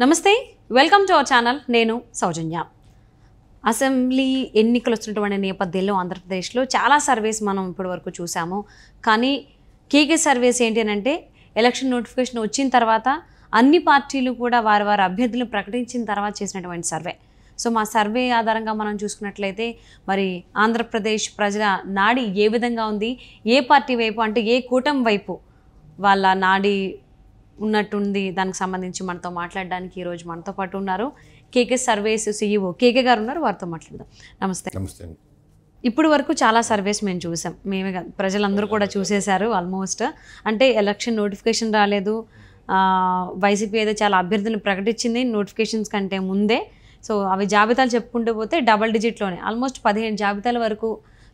నమస్తే welcome to our channel నేను సౌజన్య assembly ఎన్నికలు వస్తున్నటువంటి నేపథ్యంలో ఆంధ్రప్రదేశ్లో చాలా సర్వేస్ మనం ఇప్పటి వరకు చూసాము కానీ కేకే సర్వేస్ ఏంటి అంటే ఎలక్షన్ నోటిఫికేషన్ వచ్చిన తర్వాత అన్ని పార్టీలు కూడా వారి వారి అభ్యర్థులను ప్రకటించిన తర్వాత చేసినటువంటి సర్వే సో మా సర్వే ఆధారంగా మనం చూసుకున్నట్లయితే మరి ఆంధ్రప్రదేశ్ ప్రజల నాడి ఏ విధంగా ఉంది ఏ పార్టీ వైపు అంటే ఏ కూటమి వైపు వాళ్ళ నాడి ఉన్నట్టుంది దానికి సంబంధించి మనతో మాట్లాడడానికి ఈరోజు మనతో పాటు ఉన్నారు కేకే సర్వేస్ సీఈఓ కేకే గారు ఉన్నారు వారితో మాట్లాడదాం నమస్తే నమస్తే ఇప్పుడు వరకు చాలా సర్వేస్ మేము చూసాం మేమే ప్రజలందరూ కూడా చూసేశారు ఆల్మోస్ట్ అంటే ఎలక్షన్ నోటిఫికేషన్ రాలేదు వైసీపీ అయితే చాలా అభ్యర్థులు ప్రకటించింది నోటిఫికేషన్స్ కంటే ముందే సో అవి జాబితాలు చెప్పుకుంటూ పోతే డబల్ డిజిట్లోనే ఆల్మోస్ట్ పదిహేను జాబితాల వరకు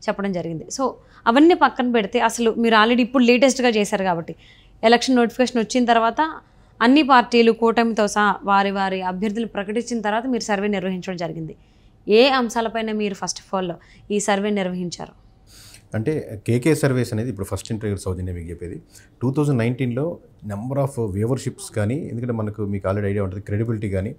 చెప్పడం జరిగింది సో అవన్నీ పక్కన పెడితే అసలు మీరు ఆల్రెడీ ఇప్పుడు లేటెస్ట్గా చేశారు కాబట్టి ఎలక్షన్ నోటిఫికేషన్ వచ్చిన తర్వాత అన్ని పార్టీలు కూటమితో సహా వారి వారి అభ్యర్థులు ప్రకటించిన తర్వాత మీరు సర్వే నిర్వహించడం జరిగింది ఏ అంశాలపైన మీరు ఫస్ట్ ఆఫ్ ఆల్ ఈ సర్వే నిర్వహించారు అంటే కేకే సర్వేస్ అనేది ఇప్పుడు ఫస్ట్ ఇంటర్వ్యూ సౌజన్య మీకు చెప్పేది టూ థౌజండ్ నైన్టీన్లో నెంబర్ ఆఫ్ వ్యూవర్షిప్స్ కానీ ఎందుకంటే మనకు మీకు ఆల్రెడీ ఐడియా ఉంటుంది క్రెడిబిలిటీ కానీ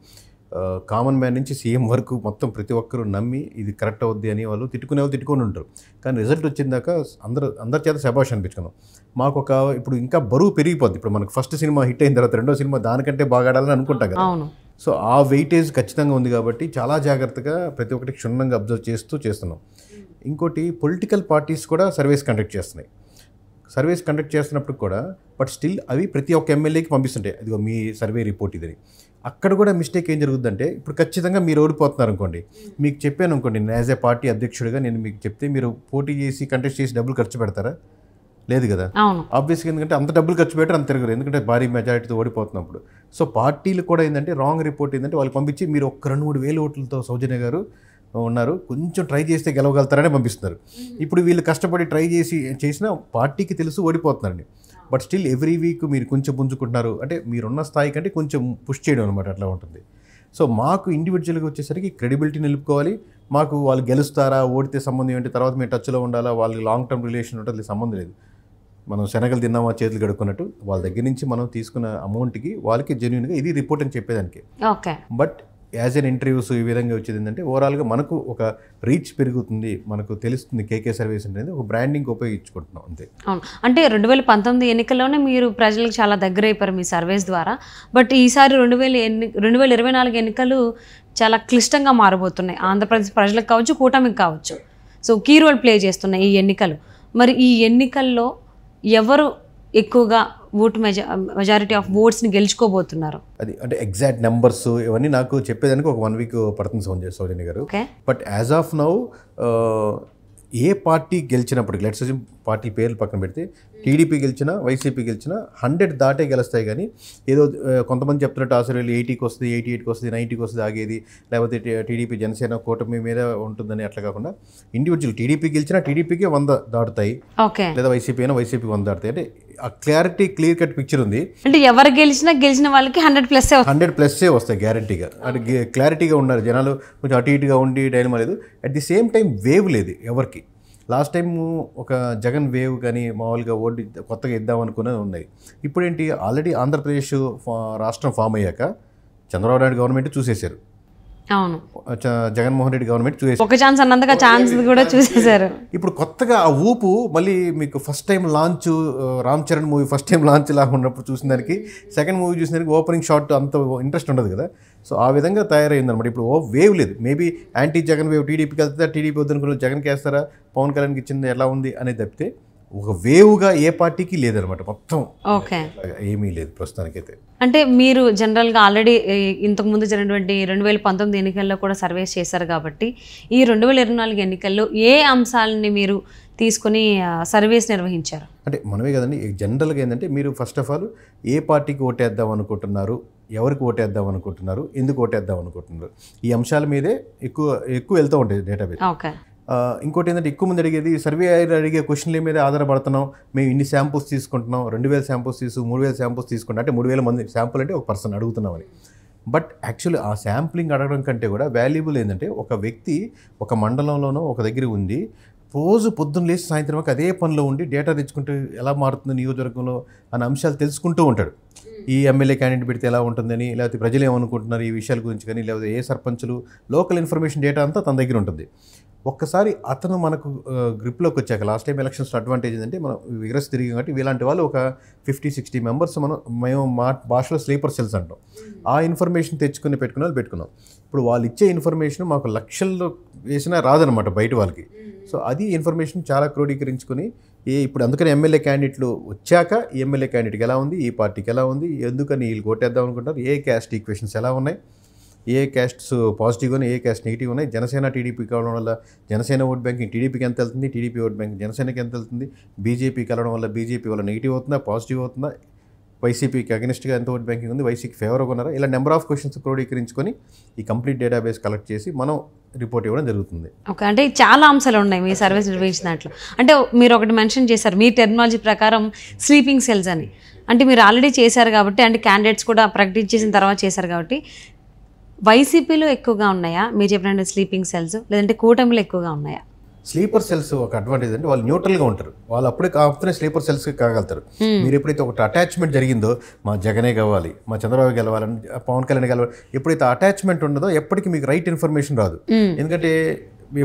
కామన్ మ్యాన్ నుంచి సీఎం వరకు మొత్తం ప్రతి ఒక్కరూ నమ్మి ఇది కరెక్ట్ అవుద్ది అని వాళ్ళు తిట్టుకునే వాళ్ళు తిట్టుకొని ఉంటారు కానీ రిజల్ట్ వచ్చిందాక అందరూ అందరి చేత శబాష్ అనిపించుకున్నాం మాకు ఒక ఇప్పుడు ఇంకా బరువు పెరిగిపోద్ది ఇప్పుడు మనకు ఫస్ట్ సినిమా హిట్ అయిన తర్వాత రెండో సినిమా దానికంటే బాగా ఆడాలని అనుకుంటాం కదా సో ఆ వెయిటేజ్ ఖచ్చితంగా ఉంది కాబట్టి చాలా జాగ్రత్తగా ప్రతి ఒక్కటి క్షుణ్ణంగా అబ్జర్వ్ చేస్తూ చేస్తున్నాం ఇంకోటి పొలిటికల్ పార్టీస్ కూడా సర్వేస్ కండక్ట్ చేస్తున్నాయి సర్వేస్ కండక్ట్ చేస్తున్నప్పుడు కూడా బట్ స్టిల్ అవి ప్రతి ఒక్క ఎమ్మెల్యేకి పంపిస్తుంటాయి అదిగో మీ సర్వే రిపోర్ట్ ఇదని అక్కడ కూడా మిస్టేక్ ఏం జరుగుతుందంటే ఇప్పుడు ఖచ్చితంగా మీరు ఓడిపోతున్నారు అనుకోండి మీకు చెప్పాను అనుకోండి యాజ్ ఏ పార్టీ అధ్యక్షుడిగా నేను మీకు చెప్తే మీరు పోటీ చేసి కంటెస్ట్ చేసి డబ్బులు ఖర్చు పెడతారా లేదు కదా ఆబ్వియస్గా ఎందుకంటే అంత డబ్బులు ఖర్చు పెట్టారు అంత తిరగరు ఎందుకంటే భారీ మెజారిటీతో ఓడిపోతున్నప్పుడు సో పార్టీలు కూడా ఏంటంటే రాంగ్ రిపోర్ట్ ఏంటంటే వాళ్ళు పంపించి మీరు ఒక్క రెండు మూడు వేల ఓట్లతో సౌజన్య గారు ఉన్నారు కొంచెం ట్రై చేస్తే గెలవగలుగుతారని పంపిస్తున్నారు ఇప్పుడు వీళ్ళు కష్టపడి ట్రై చేసి చేసిన పార్టీకి తెలుసు ఓడిపోతున్నారండి బట్ స్టిల్ ఎవ్రీ వీక్ మీరు కొంచెం పుంజుకుంటున్నారు అంటే మీరున్న స్థాయి కంటే కొంచెం పుష్ చేయడం అనమాట అట్లా ఉంటుంది సో మాకు ఇండివిజువల్గా వచ్చేసరికి క్రెడిబిలిటీ నిలుపుకోవాలి మాకు వాళ్ళు గెలుస్తారా ఓడితే సంబంధం ఏంటి తర్వాత మేము టచ్లో ఉండాలా వాళ్ళకి లాంగ్ టర్మ్ రిలేషన్ ఉంటుంది సంబంధం లేదు మనం శనగలు తిన్నామా చేతులు గడుక్కున్నట్టు వాళ్ళ దగ్గర నుంచి మనం తీసుకున్న అమౌంట్కి వాళ్ళకి జెన్యున్గా ఇది రిపోర్ట్ అని చెప్పేదానికి బట్ యాజ్ ఎన్ ఇంటర్వ్యూస్ ఈ విధంగా వచ్చేది ఏంటంటే ఓవరాల్గా మనకు ఒక రీచ్ పెరుగుతుంది మనకు తెలుస్తుంది కేకే సర్వీస్ అనేది ఒక బ్రాండింగ్ ఉపయోగించుకుంటున్నాం అంతే అవును అంటే రెండు వేల పంతొమ్మిది ఎన్నికల్లోనే మీరు ప్రజలకు చాలా దగ్గర అయిపోయారు మీ సర్వేస్ ద్వారా బట్ ఈసారి రెండు వేల ఎన్ని రెండు వేల ఇరవై నాలుగు ఎన్నికలు చాలా క్లిష్టంగా మారబోతున్నాయి ఆంధ్రప్రదేశ్ ప్రజలకు కావచ్చు కూటమికి కావచ్చు సో కీ రోల్ ప్లే చేస్తున్నాయి ఈ ఎన్నికలు మరి ఈ ఎన్నికల్లో ఎవరు ఎక్కువగా ఓటు మెజారిటీ ఆఫ్ ఓట్స్ని గెలుచుకోబోతున్నారు అది అంటే ఎగ్జాక్ట్ నెంబర్స్ ఇవన్నీ నాకు చెప్పేదానికి ఒక వన్ వీక్ పడుతుంది సౌంజ సౌజన్య గారు బట్ యాజ్ ఆఫ్ నౌ ఏ పార్టీ గెలిచినప్పటికి లెట్స్ పార్టీ పేర్లు పక్కన పెడితే టీడీపీ గెలిచినా వైసీపీ గెలిచినా హండ్రెడ్ దాటే గెలుస్తాయి కానీ ఏదో కొంతమంది చెప్తున్నట్టు ఆశ్రయాలు ఎయిటీకి వస్తుంది ఎయిటీ ఎయిట్కి వస్తుంది నైంటీకి వస్తుంది ఆగేది లేకపోతే టీడీపీ జనసేన కూటమి మీద ఉంటుందని అట్లా కాకుండా ఇండివిజువల్ టీడీపీ గెలిచినా టీడీపీకి వంద దాటుతాయి లేదా వైసీపీ అయినా వైసీపీకి వంద దాటుతాయి అంటే ఆ క్లారిటీ క్లియర్ కట్ పిక్చర్ ఉంది అంటే ఎవరు గెలిచినా గెలిచిన వాళ్ళకి హండ్రెడ్ ప్లస్ హండ్రెడ్ ప్లస్ వస్తాయి గ్యారంటీగా అంటే క్లారిటీగా ఉన్నారు జనాలు కొంచెం అటు ఇటుగా ఉండి డైలమా లేదు at the same time wave లేదు ఎవరికి లాస్ట్ టైం ఒక జగన్ వేవ్ కానీ మామూలుగా ఓడి కొత్తగా ఇద్దాం అనుకునే ఉన్నాయి ఇప్పుడేంటి ఆల్రెడీ ఆంధ్రప్రదేశ్ రాష్ట్రం ఫామ్ అయ్యాక చంద్రబాబు నాయుడు గవర్నమెంట్ చూసేశారు అవును జగన్మోహన్ రెడ్డి గవర్నమెంట్ చూసి ఒక ఛాన్స్ అన్నంతగా ఛాన్స్ కూడా చూసేశారు ఇప్పుడు కొత్తగా ఆ ఊపు మళ్ళీ మీకు first time launch Ram Charan movie first time launch లాగా ఉన్నప్పుడు చూసిన దానికి సెకండ్ మూవీ చూసిన దానికి ఓపెనింగ్ షాట్ అంత ఇంట్రెస్ట్ ఉండదు కదా సో ఆ విధంగా తయారైంది అనమాట ఇప్పుడు ఓ వేవ్ లేదు మేబీ యాంటీ జగన్ వేవ్ టీడీపీకి వెళ్తారా టీడీపీ వద్దనుకున్న జగన్కి వేస్తారా పవన్ కళ్యాణ్కి ఇచ్చింది ఎలా ఉంది అనేది తప్పితే ఒక వేవ్గా ఏ పార్టీకి లేదనమాట మొత్తం ఓకే ఏమీ లేదు ప్రస్తుతానికైతే అంటే మీరు జనరల్గా ఆల్రెడీ ఇంతకుముందు జరిగినటువంటి రెండు వేల పంతొమ్మిది ఎన్నికల్లో కూడా సర్వేస్ చేశారు కాబట్టి ఈ రెండు వేల ఇరవై నాలుగు ఎన్నికల్లో ఏ అంశాలని మీరు తీసుకుని సర్వేస్ నిర్వహించారు అంటే మనమే కదండి జనరల్గా ఏంటంటే మీరు ఫస్ట్ ఆఫ్ ఆల్ ఏ పార్టీకి ఓటేద్దాం అనుకుంటున్నారు ఎవరికి ఓటేద్దాం అనుకుంటున్నారు ఎందుకు ఓటేద్దాం అనుకుంటున్నారు ఈ అంశాల మీదే ఎక్కువ ఎక్కువ వెళ్తూ ఉంటాయి డేటాబేస్ ఓకే ఇంకోటి ఏంటంటే ఎక్కువ మంది అడిగేది సర్వే అడిగే క్వశ్చన్ల మీద ఆధారపడుతున్నాం మేము ఇన్ని శాంపుల్స్ తీసుకుంటున్నాం రెండు వేల శాంపుల్స్ తీసు మూడు వేల శాంపుల్స్ తీసుకుంటాం అంటే మూడు వేల మంది శాంపుల్ అంటే ఒక పర్సన్ అడుగుతున్నామని బట్ యాక్చువల్లీ ఆ శాంప్లింగ్ అడగడం కంటే కూడా వాల్యుబుల్ ఏంటంటే ఒక వ్యక్తి ఒక మండలంలోనో ఒక దగ్గర ఉంది రోజు పొద్దున్న లేచి సాయంత్రం వరకు అదే పనిలో ఉండి డేటా తెచ్చుకుంటూ ఎలా మారుతుంది నియోజకవర్గంలో అనే అంశాలు తెలుసుకుంటూ ఉంటాడు ఈ ఎమ్మెల్యే క్యాండిడేట్ పెడితే ఎలా ఉంటుందని లేకపోతే ప్రజలు ఏమనుకుంటున్నారు ఈ విషయాల గురించి కానీ లేకపోతే ఏ సర్పంచులు లోకల్ ఇన్ఫర్మేషన్ డేటా అంతా తన దగ్గర ఉంటుంది ఒక్కసారి అతను మనకు గ్రిప్లోకి వచ్చాక లాస్ట్ టైం ఎలక్షన్స్ అడ్వాంటేజ్ ఏంటంటే మనం విగ్రస్ తిరిగి కాబట్టి ఇలాంటి వాళ్ళు ఒక ఫిఫ్టీ సిక్స్టీ మెంబర్స్ మనం మేము మా భాషలో స్లీపర్ సెల్స్ అంటాం ఆ ఇన్ఫర్మేషన్ తెచ్చుకుని పెట్టుకున్న వాళ్ళు పెట్టుకున్నాం ఇప్పుడు వాళ్ళు ఇచ్చే ఇన్ఫర్మేషన్ మాకు లక్షల్లో వేసినా రాదనమాట బయట వాళ్ళకి సో అది ఇన్ఫర్మేషన్ చాలా క్రోడీకరించుకుని ఏ ఇప్పుడు అందుకని ఎమ్మెల్యే క్యాండిడేట్లు వచ్చాక ఎమ్మెల్యే క్యాండిడేట్కి ఎలా ఉంది ఈ పార్టీకి ఎలా ఉంది ఎందుకని వీళ్ళు కొట్టేద్దాం అనుకుంటారు ఏ క్యాస్ట్ ఈక్వేషన్స్ ఎలా ఉన్నాయి ఏ క్యాస్ట్స్ పాజిటివ్ ఉన్నాయి ఏ క్యాస్ట్ నెగిటివ్ ఉన్నాయి జనసేన టీడీపీ కలవడం వల్ల జనసేన ఓట్ బ్యాంకింగ్ టీడీపీకి ఎంత వెళ్తుంది టీడీపీ ఓట్ బ్యాంకింగ్ జనసేనకి ఎంత వెళ్తుంది బీజేపీ కలవడం వల్ల బీజేపీ వల్ల నెగిటివ్ అవుతుందా పాజిటివ్ అవుతుందా వైసీపీకి అగెనిస్ట్గా ఎంత ఓట్ బ్యాంకింగ్ ఉంది వైసీపీ ఫేవర్గా ఉన్నారా ఇలా నెంబర్ ఆఫ్ క్వశ్చన్స్ క్రోడీకరించుకొని ఈ కంప్లీట్ డేటాబేస్ కలెక్ట్ చేసి మనం రిపోర్ట్ ఇవ్వడం జరుగుతుంది ఓకే అంటే చాలా అంశాలు ఉన్నాయి మీ సర్వీస్ నిర్వహించిన దాంట్లో అంటే మీరు ఒకటి మెన్షన్ చేశారు మీ టెక్నాలజీ ప్రకారం స్లీపింగ్ సెల్స్ అని అంటే మీరు ఆల్రెడీ చేశారు కాబట్టి అంటే క్యాండిడేట్స్ కూడా ప్రకటించేసిన తర్వాత చేశారు కాబట్టి వైసీపీలో ఎక్కువగా ఉన్నాయా మీరు చెప్పిన స్లీపింగ్ సెల్స్ లేదంటే కూటమిలో ఎక్కువగా ఉన్నాయా స్లీపర్ సెల్స్ ఒక అడ్వాంటేజ్ అంటే వాళ్ళు న్యూట్రల్గా ఉంటారు వాళ్ళు అప్పుడే కాకపోతే స్లీపర్ సెల్స్ కాగలుగుతారు hmm. మీరు ఎప్పుడైతే ఒక అటాచ్మెంట్ జరిగిందో మా జగనే కావాలి మా చంద్రబాబు గెలవాలని పవన్ కళ్యాణ్ గెలవాలి ఎప్పుడైతే అటాచ్మెంట్ ఉండదో ఎప్పటికీ మీకు రైట్ ఇన్ఫర్మేషన్ రాదు hmm. ఎందుకంటే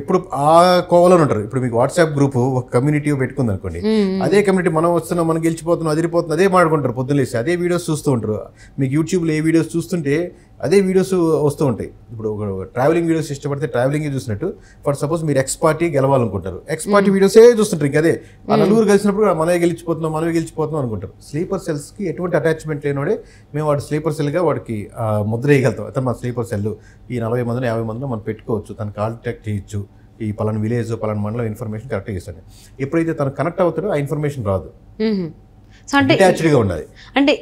ఎప్పుడు ఆ కోవలో ఉంటారు ఇప్పుడు మీకు వాట్సాప్ గ్రూప్ ఒక కమ్యూనిటీ పెట్టుకుంది అనుకోండి hmm, అదే కమ్యూనిటీ మనం వస్తున్నాం మనం గెలిచిపోతున్నాం అదిరిపోతున్నాం అదే మాట్లాడుకుంటారు పొద్దున్నేసి అదే వీడియోస్ చూస్తూ ఉంటారు మీకు యూట్యూబ్లో ఏ వీడియోస్ చూస్తుంటే అదే వీడియోస్ వస్తూ ఉంటాయి ఇప్పుడు ఒక ట్రావెలింగ్ వీడియోస్ ఇష్టపడితే ట్రావెలింగ్ చూసినట్టు ఫర్ సపోజ్ మీరు ఎక్స్ పార్టీ గెలవాలనుకుంటారు ఎక్స్ పార్టీ వీడియోసే చూస్తుంటారు ఇంక అదే hmm. నలుగురు కలిసినప్పుడు మనమే గెలిచిపోతున్నాం మనమే గెలిచిపోతున్నాం అనుకుంటారు స్లీపర్ సెల్స్కి ఎటువంటి అటాచ్మెంట్ లేనివాడే మేము వాడు స్లీపర్ సెల్గా వాడికి ముద్ర వేయగలుగుతాం అయితే మా స్లీపర్ సెల్ ఈ నలభై మందిలో యాభై మందిలో మనం పెట్టుకోవచ్చు తను కాంటాక్ట్ చేయొచ్చు ఈ పలాన విలేజ్ పలాన మండలం ఇన్ఫర్మేషన్ కరెక్ట్గా ఇస్తాను ఎప్పుడైతే తను కనెక్ట్ అవుతాడో ఆ ఇన్ఫర్మేషన్ రాదు hmm. సో అంటే అంటే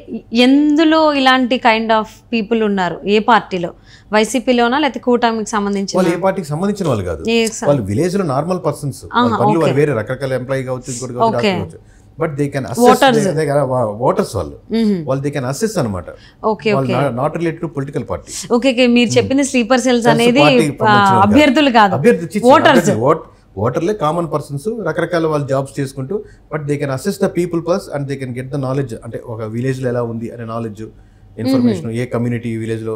ఎందులో ఇలాంటి కైండ్ ఆఫ్ పీపుల్ ఉన్నారు ఏ పార్టీలో వైసీపీలోనా లేకపోతే కూటమికి సంబంధించి ఏ పార్టీకి సంబంధించిన వాళ్ళు కాదు వాళ్ళు విలేజ్ లో నార్మల్ పర్సన్స్ వేరే రకరకాల ఎంప్లాయీ కావచ్చు ఇంకోటి కావచ్చు బట్ దే కెన్ ఓటర్స్ వాళ్ళు వాళ్ళు దే కెన్ అసెస్ అనమాట not related political party okay మీరు చెప్పిన స్లీపర్ సెల్స్ అనేది అభ్యర్థులు కాదు ఓటర్స్ ఓటర్లే కామన్ పర్సన్స్ రకరకాల వాళ్ళు జాబ్స్ చేసుకుంటూ but they can assist the people plus and they can get the knowledge అంటే ఒక విలేజ్లో ఎలా ఉంది అనే నాలెడ్జ్ ఇన్ఫర్మేషన్ ఏ కమ్యూనిటీ విలేజ్లో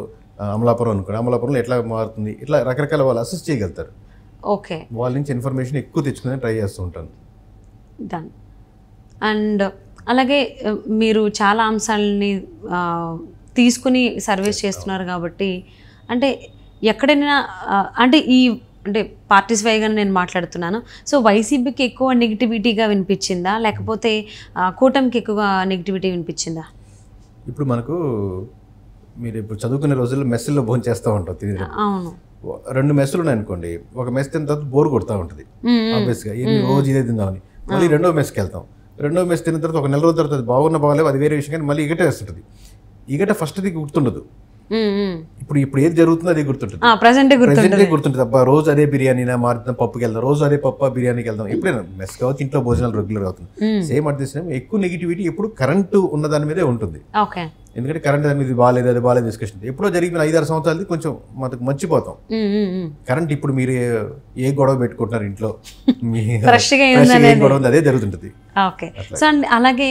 అమలాపురం అనుకోండి అమలాపురంలో ఎట్లా మారుతుంది ఇట్లా రకరకాల వాళ్ళు అసిస్ట్ చేయగలుగుతారు ఓకే వాళ్ళ నుంచి ఇన్ఫర్మేషన్ ఎక్కువ తెచ్చుకునే ట్రై చేస్తూ ఉంటాను డన్ అండ్ అలాగే మీరు చాలా అంశాలని తీసుకుని సర్వీస్ చేస్తున్నారు కాబట్టి అంటే ఎక్కడైనా అంటే ఈ అంటే పార్టీస్ వైగా నేను మాట్లాడుతున్నాను సో వైసీపీకి ఎక్కువ నెగిటివిటీగా వినిపించిందా లేకపోతే కూటమికి ఎక్కువ నెగిటివిటీ వినిపించిందా ఇప్పుడు మనకు మీరు ఇప్పుడు చదువుకునే రోజుల్లో మెస్సుల్లో భోజనం చేస్తూ ఉంటాం అవును రెండు మెస్సులు ఉన్నాయి అనుకోండి ఒక మెస్ తిన్న తర్వాత బోర్ కొడుతూ ఉంటుంది ఆబ్వియస్గా రోజు ఇదే తిందామని మళ్ళీ రెండో మెస్కి వెళ్తాం రెండో మెస్ తిన్న తర్వాత ఒక నెల రోజుల తర్వాత బాగున్న బాగాలేదు అది వేరే విషయం కానీ మళ్ళీ ఇగటే వేస్తుంటుంది ఇగట ఫస్ట్ది గుర్తుండదు ఇప్పుడు ఇప్పుడు ఏది జరుగుతుందో అదే గుర్తుంటుంది గుర్తుంటుంది అబ్బా రోజు అదే బిర్యానీనా మార్చిన పప్పుకి వెళ్దాం రోజు అదే పప్పు బిర్యానీకి వెళ్దాం ఎప్పుడైనా మెస్ కావచ్చు ఇంట్లో భోజనాలు రెగ్యులర్ అవుతుంది సేమ్ అట్ ఎక్కువ నెగిటివిటీ ఇప్పుడు కరెంట్ ఉన్న దాని మీదే ఉంటుంది ఎందుకంటే కరెంట్ దాని మీద బాగాలేదు అది బాగాలేదు డిస్కషన్ ఎప్పుడో జరిగిన ఐదారు సంవత్సరాలది కొంచెం మనకు మర్చిపోతాం కరెంట్ ఇప్పుడు మీరు ఏ గొడవ పెట్టుకుంటున్నారు ఇంట్లో గొడవ అదే జరుగుతుంటుంది ఓకే సో అలాగే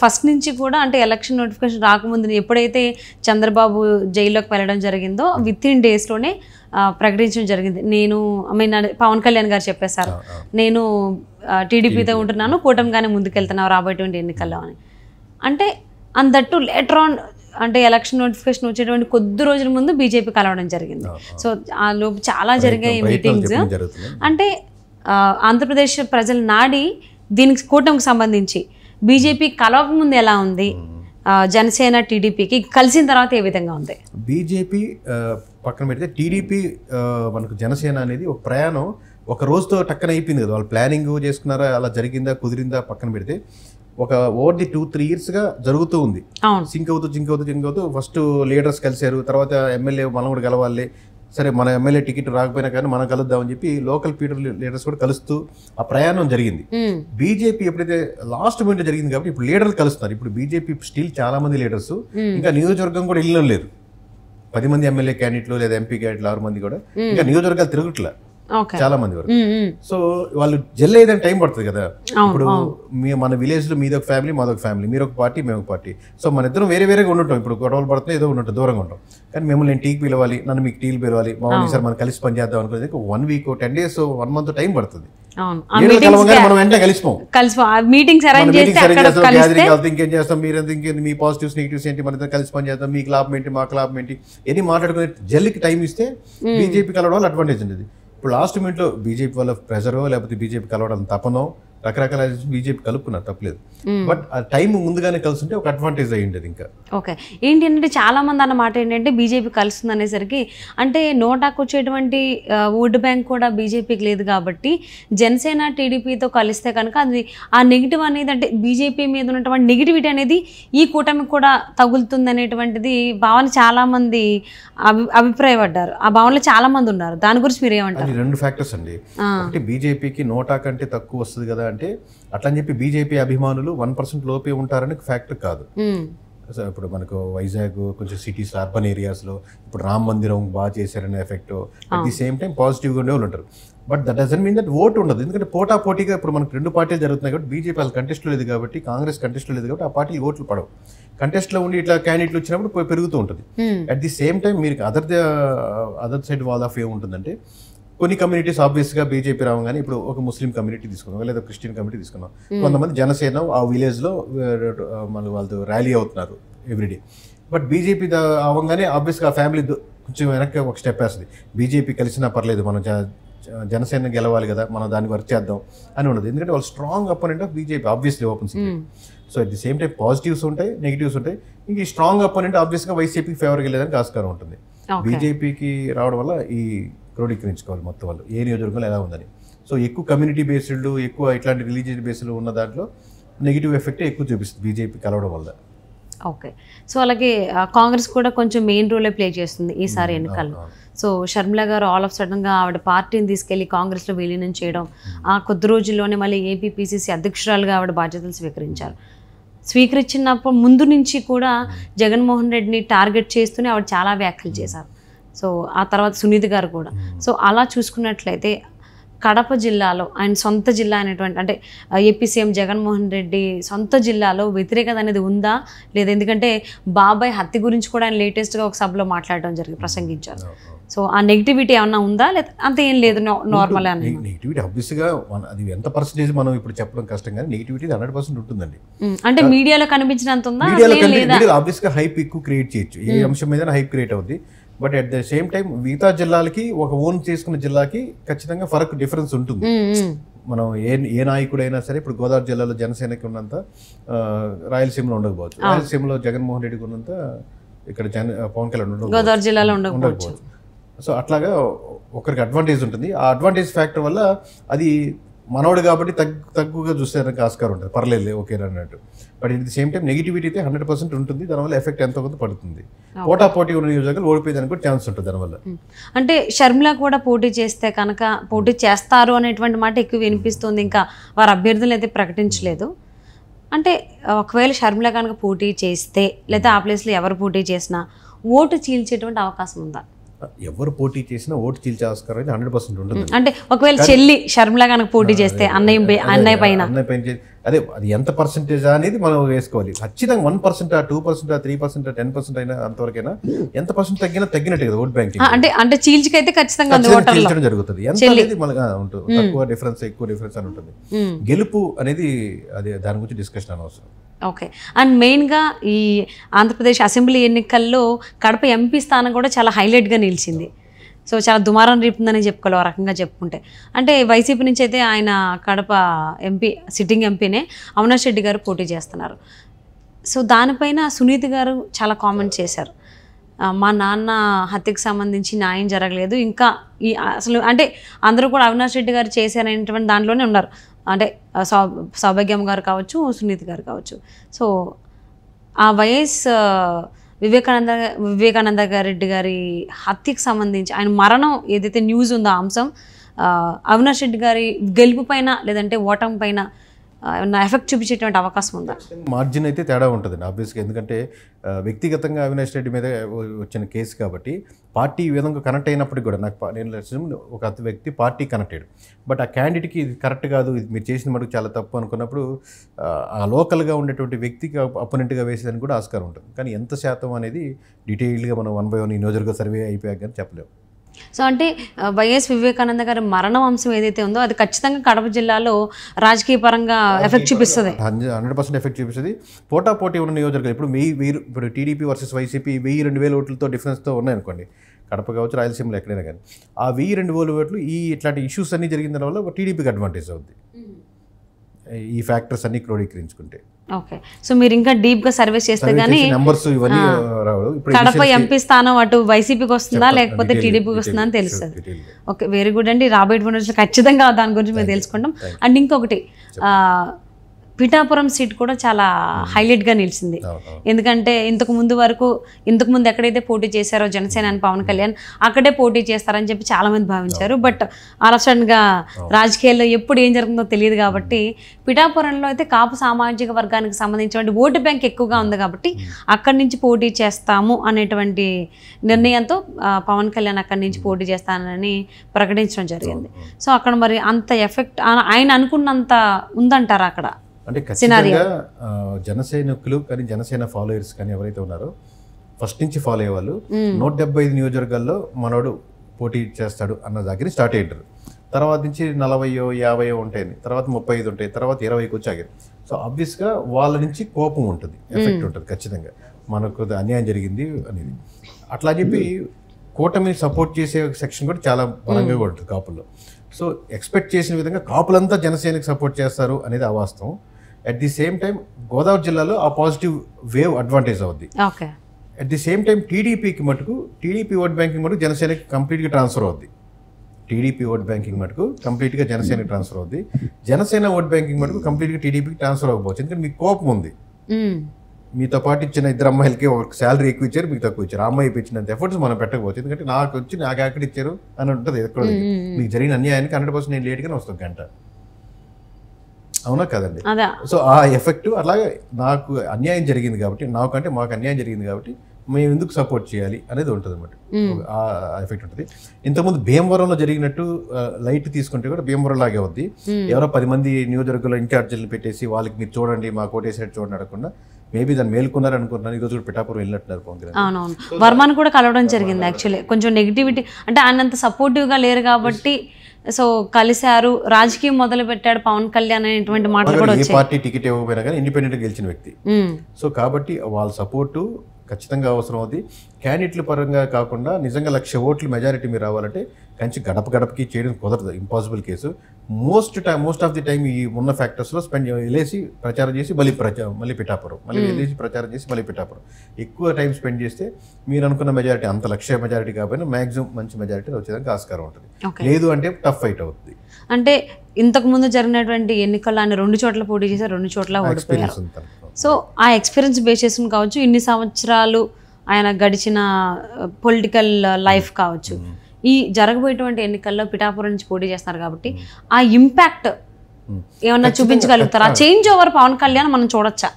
ఫస్ట్ నుంచి కూడా అంటే ఎలక్షన్ నోటిఫికేషన్ రాకముందు ఎప్పుడైతే చంద్రబాబు జైల్లోకి వెళ్ళడం జరిగిందో విత్ ఇన్ డేస్లోనే ప్రకటించడం జరిగింది నేను ఐ మీన్ పవన్ కళ్యాణ్ గారు చెప్పేశారు నేను టీడీపీతో ఉంటున్నాను కూటమిగానే ముందుకెళ్తున్నావు రాబోయేటువంటి ఎన్నికల్లో అని అంటే అందట్టు లేటర్ ఆన్ అంటే ఎలక్షన్ నోటిఫికేషన్ వచ్చేటువంటి కొద్ది రోజుల ముందు బీజేపీ కలవడం జరిగింది సో ఆ లోపు చాలా జరిగాయి మీటింగ్స్ అంటే ఆంధ్రప్రదేశ్ ప్రజల నాడి దీనికి కూటమికి సంబంధించి బీజేపీ కలవక ముందు ఎలా ఉంది జనసేన టీడీపీకి కలిసిన తర్వాత ఏ విధంగా ఉంది బీజేపీ పక్కన పెడితే టీడీపీ మనకు జనసేన అనేది ఒక ప్రయాణం ఒక రోజుతో టక్కన అయిపోయింది కదా వాళ్ళు ప్లానింగ్ చేసుకున్నారా అలా జరిగిందా కుదిరిందా పక్కన పెడితే ఒక ఓవర్ ది టూ త్రీ ఇయర్స్గా జరుగుతూ ఉంది సింక్ అవుతూ జింక్ అవుతూ జింక్ అవుతూ ఫస్ట్ లీడర్స్ కలిశారు తర్వాత ఎమ్మెల్యే మనం కూడా కలవాలి సరే మన ఎమ్మెల్యే టికెట్ రాకపోయినా కానీ మనం కలుద్దామని చెప్పి లోకల్ పీటర్ లీడర్స్ కూడా కలుస్తూ ఆ ప్రయాణం జరిగింది బీజేపీ ఎప్పుడైతే లాస్ట్ మినిట్ జరిగింది కాబట్టి ఇప్పుడు లీడర్లు కలుస్తున్నారు ఇప్పుడు బీజేపీ స్టిల్ చాలా మంది లీడర్స్ ఇంకా నియోజకవర్గం కూడా వెళ్ళడం లేదు పది మంది ఎమ్మెల్యే క్యాండిడేట్లు లేదా ఎంపీ క్యాండిడేట్లు ఆరు మంది కూడా ఇంకా నియోజకవర్గాలు తిరగట్లే చాలా మంది వరకు సో వాళ్ళు జెల్ ఏదైనా టైం పడుతుంది కదా ఇప్పుడు మన విలేజ్ లో మీద ఒక ఫ్యామిలీ మాదొక ఫ్యామిలీ మీరు ఒక పార్టీ మేము ఒక పార్టీ సో మన ఇద్దరం వేరే వేరేగా ఉండటం ఇప్పుడు గొడవలు పడుతుంది ఏదో ఉండటం దూరంగా ఉంటాం కానీ మిమ్మల్ని నేను టీకి పిలవాలి నన్ను మీకు టీలు పిలవాలి మా సార్ మనం కలిసి పని చేద్దాం అనుకునేది one week ten days one month time పడుతుంది మనం వెంటనే చేస్తాం చేస్తాం మీ ఏంటి మన లాభం కలిసి పని మీ ఏంటి మా ఏంటి ఎన్ని మాట్లాడుకునే జల్లికి టైం ఇస్తే బీజేపీ కలవడం అడ్వాంటేజ్ ఉండేది ఇప్పుడు లాస్ట్ మినిట్లో బీజేపీ వాళ్ళ ప్రెజరో లేకపోతే బీజేపీ కలవడం తపనో రకరకాల బీజేపీ కలుపుకున్నారు తప్పలేదు Hmm. బట్ టైం ముందుగానే కలిసి ఉంటే ఒక అడ్వాంటేజ్ అయ్యి ఉండేది ఇంకా ఓకే ఏంటి అంటే చాలా మంది అన్నమాట ఏంటంటే బీజేపీ కలుస్తుంది అనేసరికి అంటే నోటాకు వచ్చేటువంటి ఓట్ బ్యాంక్ కూడా బీజేపీకి లేదు కాబట్టి జనసేన టీడీపీతో కలిస్తే కనుక అది ఆ నెగిటివ్ అనేది అంటే బీజేపీ మీద ఉన్నటువంటి నెగిటివిటీ అనేది ఈ కూటమికి కూడా తగులుతుంది అనేటువంటిది భావన చాలా మంది అభి అభిప్రాయపడ్డారు ఆ భావనలో చాలా మంది ఉన్నారు దాని గురించి మీరు ఏమంటారు రెండు ఫ్యాక్టర్స్ అండి అంటే బీజేపీకి నోటా కంటే తక్కువ వస్తుంది కదా అంటే అట్లని చెప్పి బీజేపీ అభిమానులు వాళ్ళు వన్ పర్సెంట్ లోపే ఉంటారని ఫ్యాక్ట్ కాదు ఇప్పుడు మనకు వైజాగ్ కొంచెం సిటీస్ అర్బన్ ఏరియాస్లో ఇప్పుడు రామ్ మందిరం బాగా చేశారనే effect at the same time పాజిటివ్గా ఉండే వాళ్ళు ఉంటారు but that doesn't mean that ఓటు ఉండదు ఎందుకంటే పోటా పోటీగా ఇప్పుడు మనకు రెండు పార్టీలు జరుగుతున్నాయి కాబట్టి బీజేపీ వాళ్ళ కంటెస్ట్ లేదు కాబట్టి కాంగ్రెస్ కంటెస్ట్ లేదు కాబట్టి ఆ పార్టీ ఓట్లు పడవు కంటెస్ట్లో ఉండి ఇట్లా క్యాండిడేట్లు వచ్చినప్పుడు పెరుగుతూ ఉంటుంది అట్ ది సేమ్ టైం మీరు other other side wall of ఏముంటుందంటే ఉంటుందంటే కొన్ని కమ్యూనిటీస్ ఆబ్వియస్ గా బీజేపీ రావగానే ఇప్పుడు ఒక ముస్లిం కమ్యూనిటీ తీసుకున్నాం లేదా క్రిస్టియన్ కమ్యూనిటీ తీసుకున్నాం hmm. కొంతమంది జనసేన ఆ విలేజ్ లో మన వాళ్ళు ర్యాలీ అవుతున్నారు ఎవ్రీడే బట్ బీజేపీ అవగానే ఆబ్వియస్గా ఫ్యామిలీ కొంచెం వెనక్కి ఒక స్టెప్ వేస్తుంది బీజేపీ కలిసినా పర్లేదు మనం జనసేన గెలవాలి కదా మనం దాన్ని వర్క్ చేద్దాం అని ఉండదు ఎందుకంటే వాళ్ళు strong opponent of BJP obviously open secret so at the same time positives ఉంటాయి నెగిటివ్స్ ఉంటాయి ఇంక ఈ స్ట్రాంగ్ అపోనెంట్ ఆబ్వియస్గా వైసీపీకి ఫేవర్ వెళ్ళేదానికి ఆస్కారం ఉంటుంది బీజేపీకి రావడం వల్ల ఈ క్రోడీకరించుకోవాలి మొత్తం వాళ్ళు ఏ నియోజకవర్గంలో ఎలా ఉందని సో ఎక్కువ కమ్యూనిటీ బేస్డ్ ఎక్కువ ఇట్లాంటి రిలీజియస్ బేస్డ్ ఉన్న దాంట్లో నెగిటివ్ ఎఫెక్టే ఎక్కువ చూపిస్తుంది బీజేపీ కలవడం వల్ల ఓకే సో అలాగే కాంగ్రెస్ కూడా కొంచెం మెయిన్ రోలే ప్లే చేస్తుంది ఈసారి ఎన్నికల్లో సో షర్మిల గారు ఆల్ ఆఫ్ సడన్గా ఆవిడ పార్టీని తీసుకెళ్లి కాంగ్రెస్లో విలీనం చేయడం ఆ కొద్ది రోజుల్లోనే మళ్ళీ ఏపీపీసీసీ అధ్యక్షురాలుగా ఆవిడ బాధ్యతలు స్వీకరించారు స్వీకరించినప్పుడు ముందు నుంచి కూడా జగన్మోహన్ రెడ్డిని టార్గెట్ చేస్తూనే ఆవిడ చాలా వ్యాఖ్యలు చేశారు సో ఆ తర్వాత సునీత గారు కూడా సో అలా చూసుకున్నట్లయితే కడప జిల్లాలో ఆయన సొంత జిల్లా అనేటువంటి అంటే ఏపీ సీఎం జగన్మోహన్ రెడ్డి సొంత జిల్లాలో వ్యతిరేకత అనేది ఉందా లేదా ఎందుకంటే బాబాయ్ హత్య గురించి కూడా ఆయన లేటెస్ట్గా ఒక సభలో మాట్లాడడం జరిగింది ప్రసంగించారు సో ఆ నెగిటివిటీ ఏమన్నా ఉందా లేదా అంత ఏం లేదు నార్మల్ అని నెగిటివిటీ ఆబ్వియస్గా అది ఎంత పర్సెంటేజ్ మనం ఇప్పుడు చెప్పడం కష్టం కానీ నెగిటివిటీ హండ్రెడ్ పర్సెంట్ ఉంటుందండి అంటే మీడియాలో కనిపించినంత ఉందా మీడియాలో హైప్ ఎక్కువ క్రియేట్ చేయొచ్చు ఏ అంశం మీద హైప్ క్రియేట్ అవుద్ది but at the same time మిగతా జిల్లాలకి ఒక ఓన్ చేసుకున్న జిల్లాకి ఖచ్చితంగా ఫరక్ డిఫరెన్స్ ఉంటుంది మనం ఏ ఏ నాయకుడైనా సరే ఇప్పుడు గోదావరి జిల్లాలో జనసేనకి ఉన్నంత రాయలసీమలో ఉండకపోవచ్చు రాయలసీమలో జగన్మోహన్ రెడ్డికి ఉన్నంత ఇక్కడ జన పవన్ కళ్యాణ్ గోదావరి జిల్లాలో ఉండకపోవచ్చు సో అట్లాగా ఒకరికి అడ్వాంటేజ్ ఉంటుంది ఆ అడ్వాంటేజ్ ఫ్యాక్టర్ వల్ల అది మనోడు కాబట్టి తగ్గు తక్కువగా చూస్తే ఆస్కారం ఉంటుంది పర్లేదు ఓకే అన్నట్టు but it the same time negativity అయితే హండ్రెడ్ పర్సెంట్ ఉంటుంది దానివల్ల ఎఫెక్ట్ ఎంతో కొంత పడుతుంది పోటా పోటీ ఉన్న నియోజకవర్గాలు ఓడిపోయేదానికి కూడా ఛాన్స్ ఉంటుంది దానివల్ల అంటే షర్మిల కూడా పోటీ చేస్తే కనుక పోటీ చేస్తారు అనేటువంటి మాట ఎక్కువ వినిపిస్తుంది ఇంకా వారు అభ్యర్థులు అయితే ప్రకటించలేదు అంటే ఒకవేళ షర్మిల కనుక పోటీ చేస్తే లేదా ఆ ప్లేస్లో ఎవరు పోటీ చేసినా ఓటు చీల్చేటువంటి అవకాశం ఉందా ఎవరు పోటీ చేసినా ఓటు చీల్చే ఆస్కారం అయితే హండ్రెడ్ పర్సెంట్ ఉంటుంది అంటే ఒకవేళ చెల్లి షర్మిలా కనుక పోటీ చేస్తే అన్నయ్య అన్నయ్య పైన అన్నయ్య పైన అదే అది ఎంత పర్సెంటేజ్ అనేది మనం వేసుకోవాలి ఖచ్చితంగా one percent two percent three percent ten percent అయినా అంతవరకైనా ఎంత పర్సెంట్ తగ్గినా తగ్గినట్టు కదా ఓట్ బ్యాంకింగ్ అంటే అంటే అయితే ఖచ్చితంగా జరుగుతుంది ఎంత అనేది మనకు ఉంటుంది తక్కువ డిఫరెన్స్ ఎక్కువ డిఫరెన్స్ అని ఉంటుంది గెలుపు అనేది అది దాని గురించి డిస్కషన్ అనవసరం ఓకే అండ్ మెయిన్గా ఈ ఆంధ్రప్రదేశ్ అసెంబ్లీ ఎన్నికల్లో కడప ఎంపీ స్థానం కూడా చాలా హైలైట్గా నిలిచింది సో చాలా దుమారం రేపుందని చెప్పుకోవాలి ఆ రకంగా చెప్పుకుంటే అంటే వైసీపీ నుంచి అయితే ఆయన కడప ఎంపీ సిట్టింగ్ ఎంపీనే అవినాష్ రెడ్డి గారు పోటీ చేస్తున్నారు సో దానిపైన సునీతి గారు చాలా కామెంట్ చేశారు మా నాన్న హత్యకు సంబంధించి న్యాయం జరగలేదు ఇంకా ఈ అసలు అంటే అందరూ కూడా అవినాష్ రెడ్డి గారు చేశారనేటువంటి దాంట్లోనే ఉన్నారు అంటే సౌ సౌభాగ్యం గారు కావచ్చు సునీత్ గారు కావచ్చు సో ఆ వైఎస్ వివేకానంద వివేకానంద రెడ్డి గారి హత్యకు సంబంధించి ఆయన మరణం ఏదైతే న్యూస్ ఉందో అంశం అవినాష్ రెడ్డి గారి గెలుపు పైన లేదంటే ఓటమి పైన ఏమన్నా ఎఫెక్ట్ చూపించేటువంటి అవకాశం ఉందా మార్జిన్ అయితే తేడా ఉంటుంది ఆబ్వియస్గా ఎందుకంటే వ్యక్తిగతంగా అవినాష్ రెడ్డి మీద వచ్చిన కేసు కాబట్టి పార్టీ ఈ విధంగా కనెక్ట్ అయినప్పటికి కూడా నాకు నేను ఒక వ్యక్తి పార్టీ కనెక్టెడ్ బట్ ఆ క్యాండిడేట్కి ఇది కరెక్ట్ కాదు ఇది మీరు చేసిన మటుకు చాలా తప్పు అనుకున్నప్పుడు ఆ లోకల్గా ఉండేటువంటి వ్యక్తికి అపోనెంట్గా వేసేదానికి కూడా ఆస్కారం ఉంటుంది కానీ ఎంత శాతం అనేది డీటెయిల్డ్గా మనం వన్ బై వన్ ఈ నియోజకవర్గ సర్వే అయిపోయాక కానీ చెప్పలేము సో అంటే వైఎస్ వివేకానంద గారి మరణం అంశం ఏదైతే ఉందో అది ఖచ్చితంగా కడప జిల్లాలో రాజకీయ పరంగా ఎఫెక్ట్ చూపిస్తుంది హండ్రెడ్ పర్సెంట్ ఎఫెక్ట్ చూపిస్తుంది పోటా పోటీ ఉన్న నియోజకవర్గాలు ఇప్పుడు మీ వెయ్యి ఇప్పుడు టీడీపీ వర్సెస్ వైసీపీ వెయ్యి రెండు వేల ఓట్లతో డిఫరెన్స్తో ఉన్నాయనుకోండి కడప కావచ్చు రాయలసీమలో ఎక్కడైనా కానీ ఆ వెయ్యి రెండు వేల ఓట్లు ఈ ఇట్లాంటి ఇష్యూస్ అన్నీ జరిగిన వల్ల టీడీపీకి అడ్వాంటేజ్ అవుతుంది ఈ ఫ్యాక్టర్స్ అన్ని క్రోడీకరించుకుంటే ఓకే సో మీరు ఇంకా డీప్ గా సర్వే చేస్తే గానీ నంబర్స్ ఇవన్నీ రావు కడప ఎంపీ స్థానం అటు వైసీపీకి వస్తుందా లేకపోతే టీడీపీకి వస్తుందా అని తెలుస్తుంది ఓకే వెరీ గుడ్ అండి రాబోయేటువంటి ఖచ్చితంగా దాని గురించి మేము తెలుసుకుంటాం అండ్ ఇంకొకటి పిఠాపురం సీట్ కూడా చాలా హైలైట్గా నిలిచింది ఎందుకంటే ఇంతకు ముందు వరకు ఇంతకు ముందు ఎక్కడైతే పోటీ చేశారో జనసేన అని పవన్ కళ్యాణ్ అక్కడే పోటీ చేస్తారని చెప్పి చాలామంది భావించారు బట్ గా రాజకీయాల్లో ఎప్పుడు ఏం జరుగుతుందో తెలియదు కాబట్టి పిఠాపురంలో అయితే కాపు సామాజిక వర్గానికి సంబంధించిన ఓటు బ్యాంక్ ఎక్కువగా ఉంది కాబట్టి అక్కడి నుంచి పోటీ చేస్తాము అనేటువంటి నిర్ణయంతో పవన్ కళ్యాణ్ అక్కడి నుంచి పోటీ చేస్తానని ప్రకటించడం జరిగింది సో అక్కడ మరి అంత ఎఫెక్ట్ ఆయన అనుకున్నంత ఉందంటారా అక్కడ అంటే ఖచ్చితంగా జనసైనికులు కానీ జనసేన ఫాలోయర్స్ కానీ ఎవరైతే ఉన్నారో ఫస్ట్ నుంచి ఫాలో అయ్యేవాళ్ళు నూట డెబ్బై ఐదు నియోజకవర్గాల్లో మనోడు పోటీ చేస్తాడు అన్న దగ్గర స్టార్ట్ అయ్యారు తర్వాత నుంచి నలభయో యాభయో ఉంటాయి తర్వాత ముప్పై ఐదు ఉంటాయి తర్వాత ఇరవైకి వచ్చాగారు సో ఆబ్వియస్గా వాళ్ళ నుంచి కోపం ఉంటుంది ఎఫెక్ట్ ఉంటుంది ఖచ్చితంగా మనకు అన్యాయం జరిగింది అనేది అట్లా చెప్పి కూటమిని సపోర్ట్ చేసే సెక్షన్ కూడా చాలా బలంగా కూడా కాపుల్లో సో ఎక్స్పెక్ట్ చేసిన విధంగా కాపులంతా జనసేనకి సపోర్ట్ చేస్తారు అనేది అవాస్తవం at the same time Godavari జిల్లాలో ఆ పాజిటివ్ వేవ్ అడ్వాంటేజ్ అవుద్ది అట్ ది సేమ్ టైం టీడీపీకి మటుకు టీడీపీ ఓట్ బ్యాంకింగ్ మటుకు జనసేనకి కంప్లీట్గా ట్రాన్స్ఫర్ అవుద్ది టీడీపీ ఓట్ బ్యాంకింగ్ మటుకు కంప్లీట్గా జనసేనకి ట్రాన్స్ఫర్ అవుద్ది జనసేన ఓట్ బ్యాంకింగ్ మటుకు కంప్లీట్గా టీడీపీకి ట్రాన్స్ఫర్ అవ్వకపోవచ్చు ఎందుకంటే మీకు కోపం ఉంది hmm. మీతో పాటు ఇచ్చిన ఇద్దరు అమ్మాయిలకి ఒక శాలరీ ఎక్కువ ఇచ్చారు మీకు తక్కువ ఇచ్చారు అమ్మాయి ఇచ్చినంత ఎఫర్ట్స్ మనం పెట్టకపోవచ్చు ఎందుకంటే నాకు వచ్చి నాకు ఎక్కడ ఇచ్చారు అని ఉంటుంది ఎక్కడ hmm, hmm, మీకు జరిగిన అన్యాయానికి హండ్రెడ్ పర్సెంట్ నేను లేట్గానే వస్తాను గంట అవునా కదండి సో ఆ ఎఫెక్ట్ అలాగే నాకు అన్యాయం జరిగింది కాబట్టి నాకంటే మాకు అన్యాయం జరిగింది కాబట్టి మేము ఎందుకు సపోర్ట్ చేయాలి అనేది ఉంటుంది అనమాట ఆ ఎఫెక్ట్ ఉంటుంది ఇంతకుముందు భీమవరంలో జరిగినట్టు లైట్ తీసుకుంటే కూడా భీమవరం లాగే అవుద్ది ఎవరో పది మంది నియోజకవర్గంలో ఇన్ఛార్జీలు పెట్టేసి వాళ్ళకి మీరు చూడండి మా కోటేశ్వర చూడండి అడగకుండా మేబీ దాన్ని మేల్కొన్నారు అనుకుంటున్నాను ఈరోజు కూడా పిఠాపురం వెళ్ళినట్టున్నారు పవన్ అవునవును వర్మను కూడా కలవడం జరిగింది యాక్చువల్లీ కొంచెం నెగిటివిటీ అంటే ఆయనంత సపోర్టివ్గా లేరు కాబట్టి సో కలిశారు రాజకీయం మొదలు పెట్టాడు పవన్ కళ్యాణ్ అనేటువంటి మాట కూడా పార్టీ టికెట్ ఇవ్వకపోయినా కానీ ఇండిపెండెంట్ గెలిచిన వ్యక్తి సో కాబట్టి వాళ్ళ సపోర్టు ఖచ్చితంగా అవసరం అవుతుంది క్యాండిడేట్ల పరంగా కాకుండా నిజంగా లక్ష ఓట్లు మెజారిటీ మీరు రావాలంటే కంచి గడప గడపకి చేయడం కుదరదు impossible case most time most of the time ఈ ఉన్న ఫ్యాక్టర్స్లో స్పెండ్ వెళ్ళేసి ప్రచారం చేసి మళ్ళీ ప్రచారం మళ్ళీ పిఠాపురం మళ్ళీ వెళ్ళేసి hmm. ప్రచారం చేసి మళ్ళీ పిఠాపురం ఎక్కువ టైం స్పెండ్ చేస్తే మీరు అనుకున్న మెజారిటీ అంత లక్ష మెజారిటీ కాకపోయినా మాక్సిమం మంచి మెజారిటీ వచ్చేదానికి ఆస్కారం ఉంటుంది లేదు అంటే టఫ్ ఫైట్ అవుతుంది అంటే ఇంతకుముందు జరిగినటువంటి ఎన్నికల్లో ఆయన రెండు చోట్ల పోటీ చేసి రెండు చోట్ల ఓడిపోయారు సో ఆ ఎక్స్పీరియన్స్ బేస్ చేసుకుని కావచ్చు ఇన్ని సంవత్సరాలు ఆయన గడిచిన పొలిటికల్ లైఫ్ కావచ్చు ఈ జరగబోయేటువంటి ఎన్నికల్లో పిఠాపురం నుంచి పోటీ చేస్తారు కాబట్టి ఆ ఇంపాక్ట్ ఏమన్నా చూపించగలుగుతారా చేంజ్ ఓవర్ పవన్ కళ్యాణ్ మనం చూడొచ్చా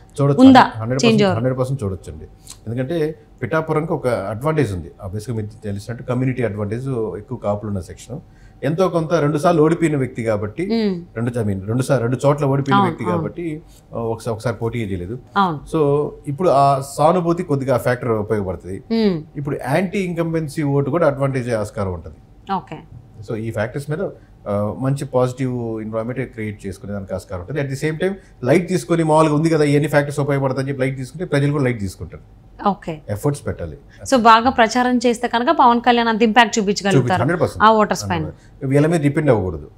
ఉందా చేంజ్ ఓవర్ హండ్రెడ్ పర్సెంట్ చూడొచ్చండి ఎందుకంటే పిఠాపురంకి ఒక అడ్వాంటేజ్ ఉంది బేసిక్గా మీకు తెలిసినట్టు కమ్యూనిటీ అడ్వాంటేజ్ ఎక్కువ కాపులు ఉన్న సెక్షన్ ఎంతో కొంత రెండు సార్లు ఓడిపోయిన వ్యక్తి కాబట్టి రెండు ఐ మీన్ రెండు సార్లు రెండు చోట్ల ఓడిపోయిన వ్యక్తి కాబట్టి ఒకసారి ఒకసారి పోటీ చేయలేదు సో ఇప్పుడు ఆ సానుభూతి కొద్దిగా ఫ్యాక్టర్ ఉపయోగపడుతుంది ఇప్పుడు యాంటీ ఇన్కంబెన్సీ ఓటు కూడా అడ్వాంటేజ్ ఆస్కారం ఉంటుంది ఓకే సో ఈ ఫ్యాక్టర్స్ మీద మంచి పాజిటివ్ ఎన్వైరన్మెంట్ క్రియేట్ చేసుకునే దానికి ఆస్కారం ఉంటుంది at the same time light తీసుకొని మామూలుగా ఉంది కదా ఎన్ని ఫ్యాక్టర్స్ ఉపయోగపడతాయని చెప్పి లైట్ తీసుకుంటే ప్రజలు కూడా లైట్ తీసుకుంటారు ఓకే ఎఫర్ట్స్ పెట్టాలి సో బాగా ప్రచారం చేస్తే కనుక పవన్ కళ్యాణ్ అంత ఇంపాక్ట్ చూపించగలుగుతారు ఆ ఓటర్స్ పైన వీళ్ళ మీద డిపెండ్ అవ్వకూడదు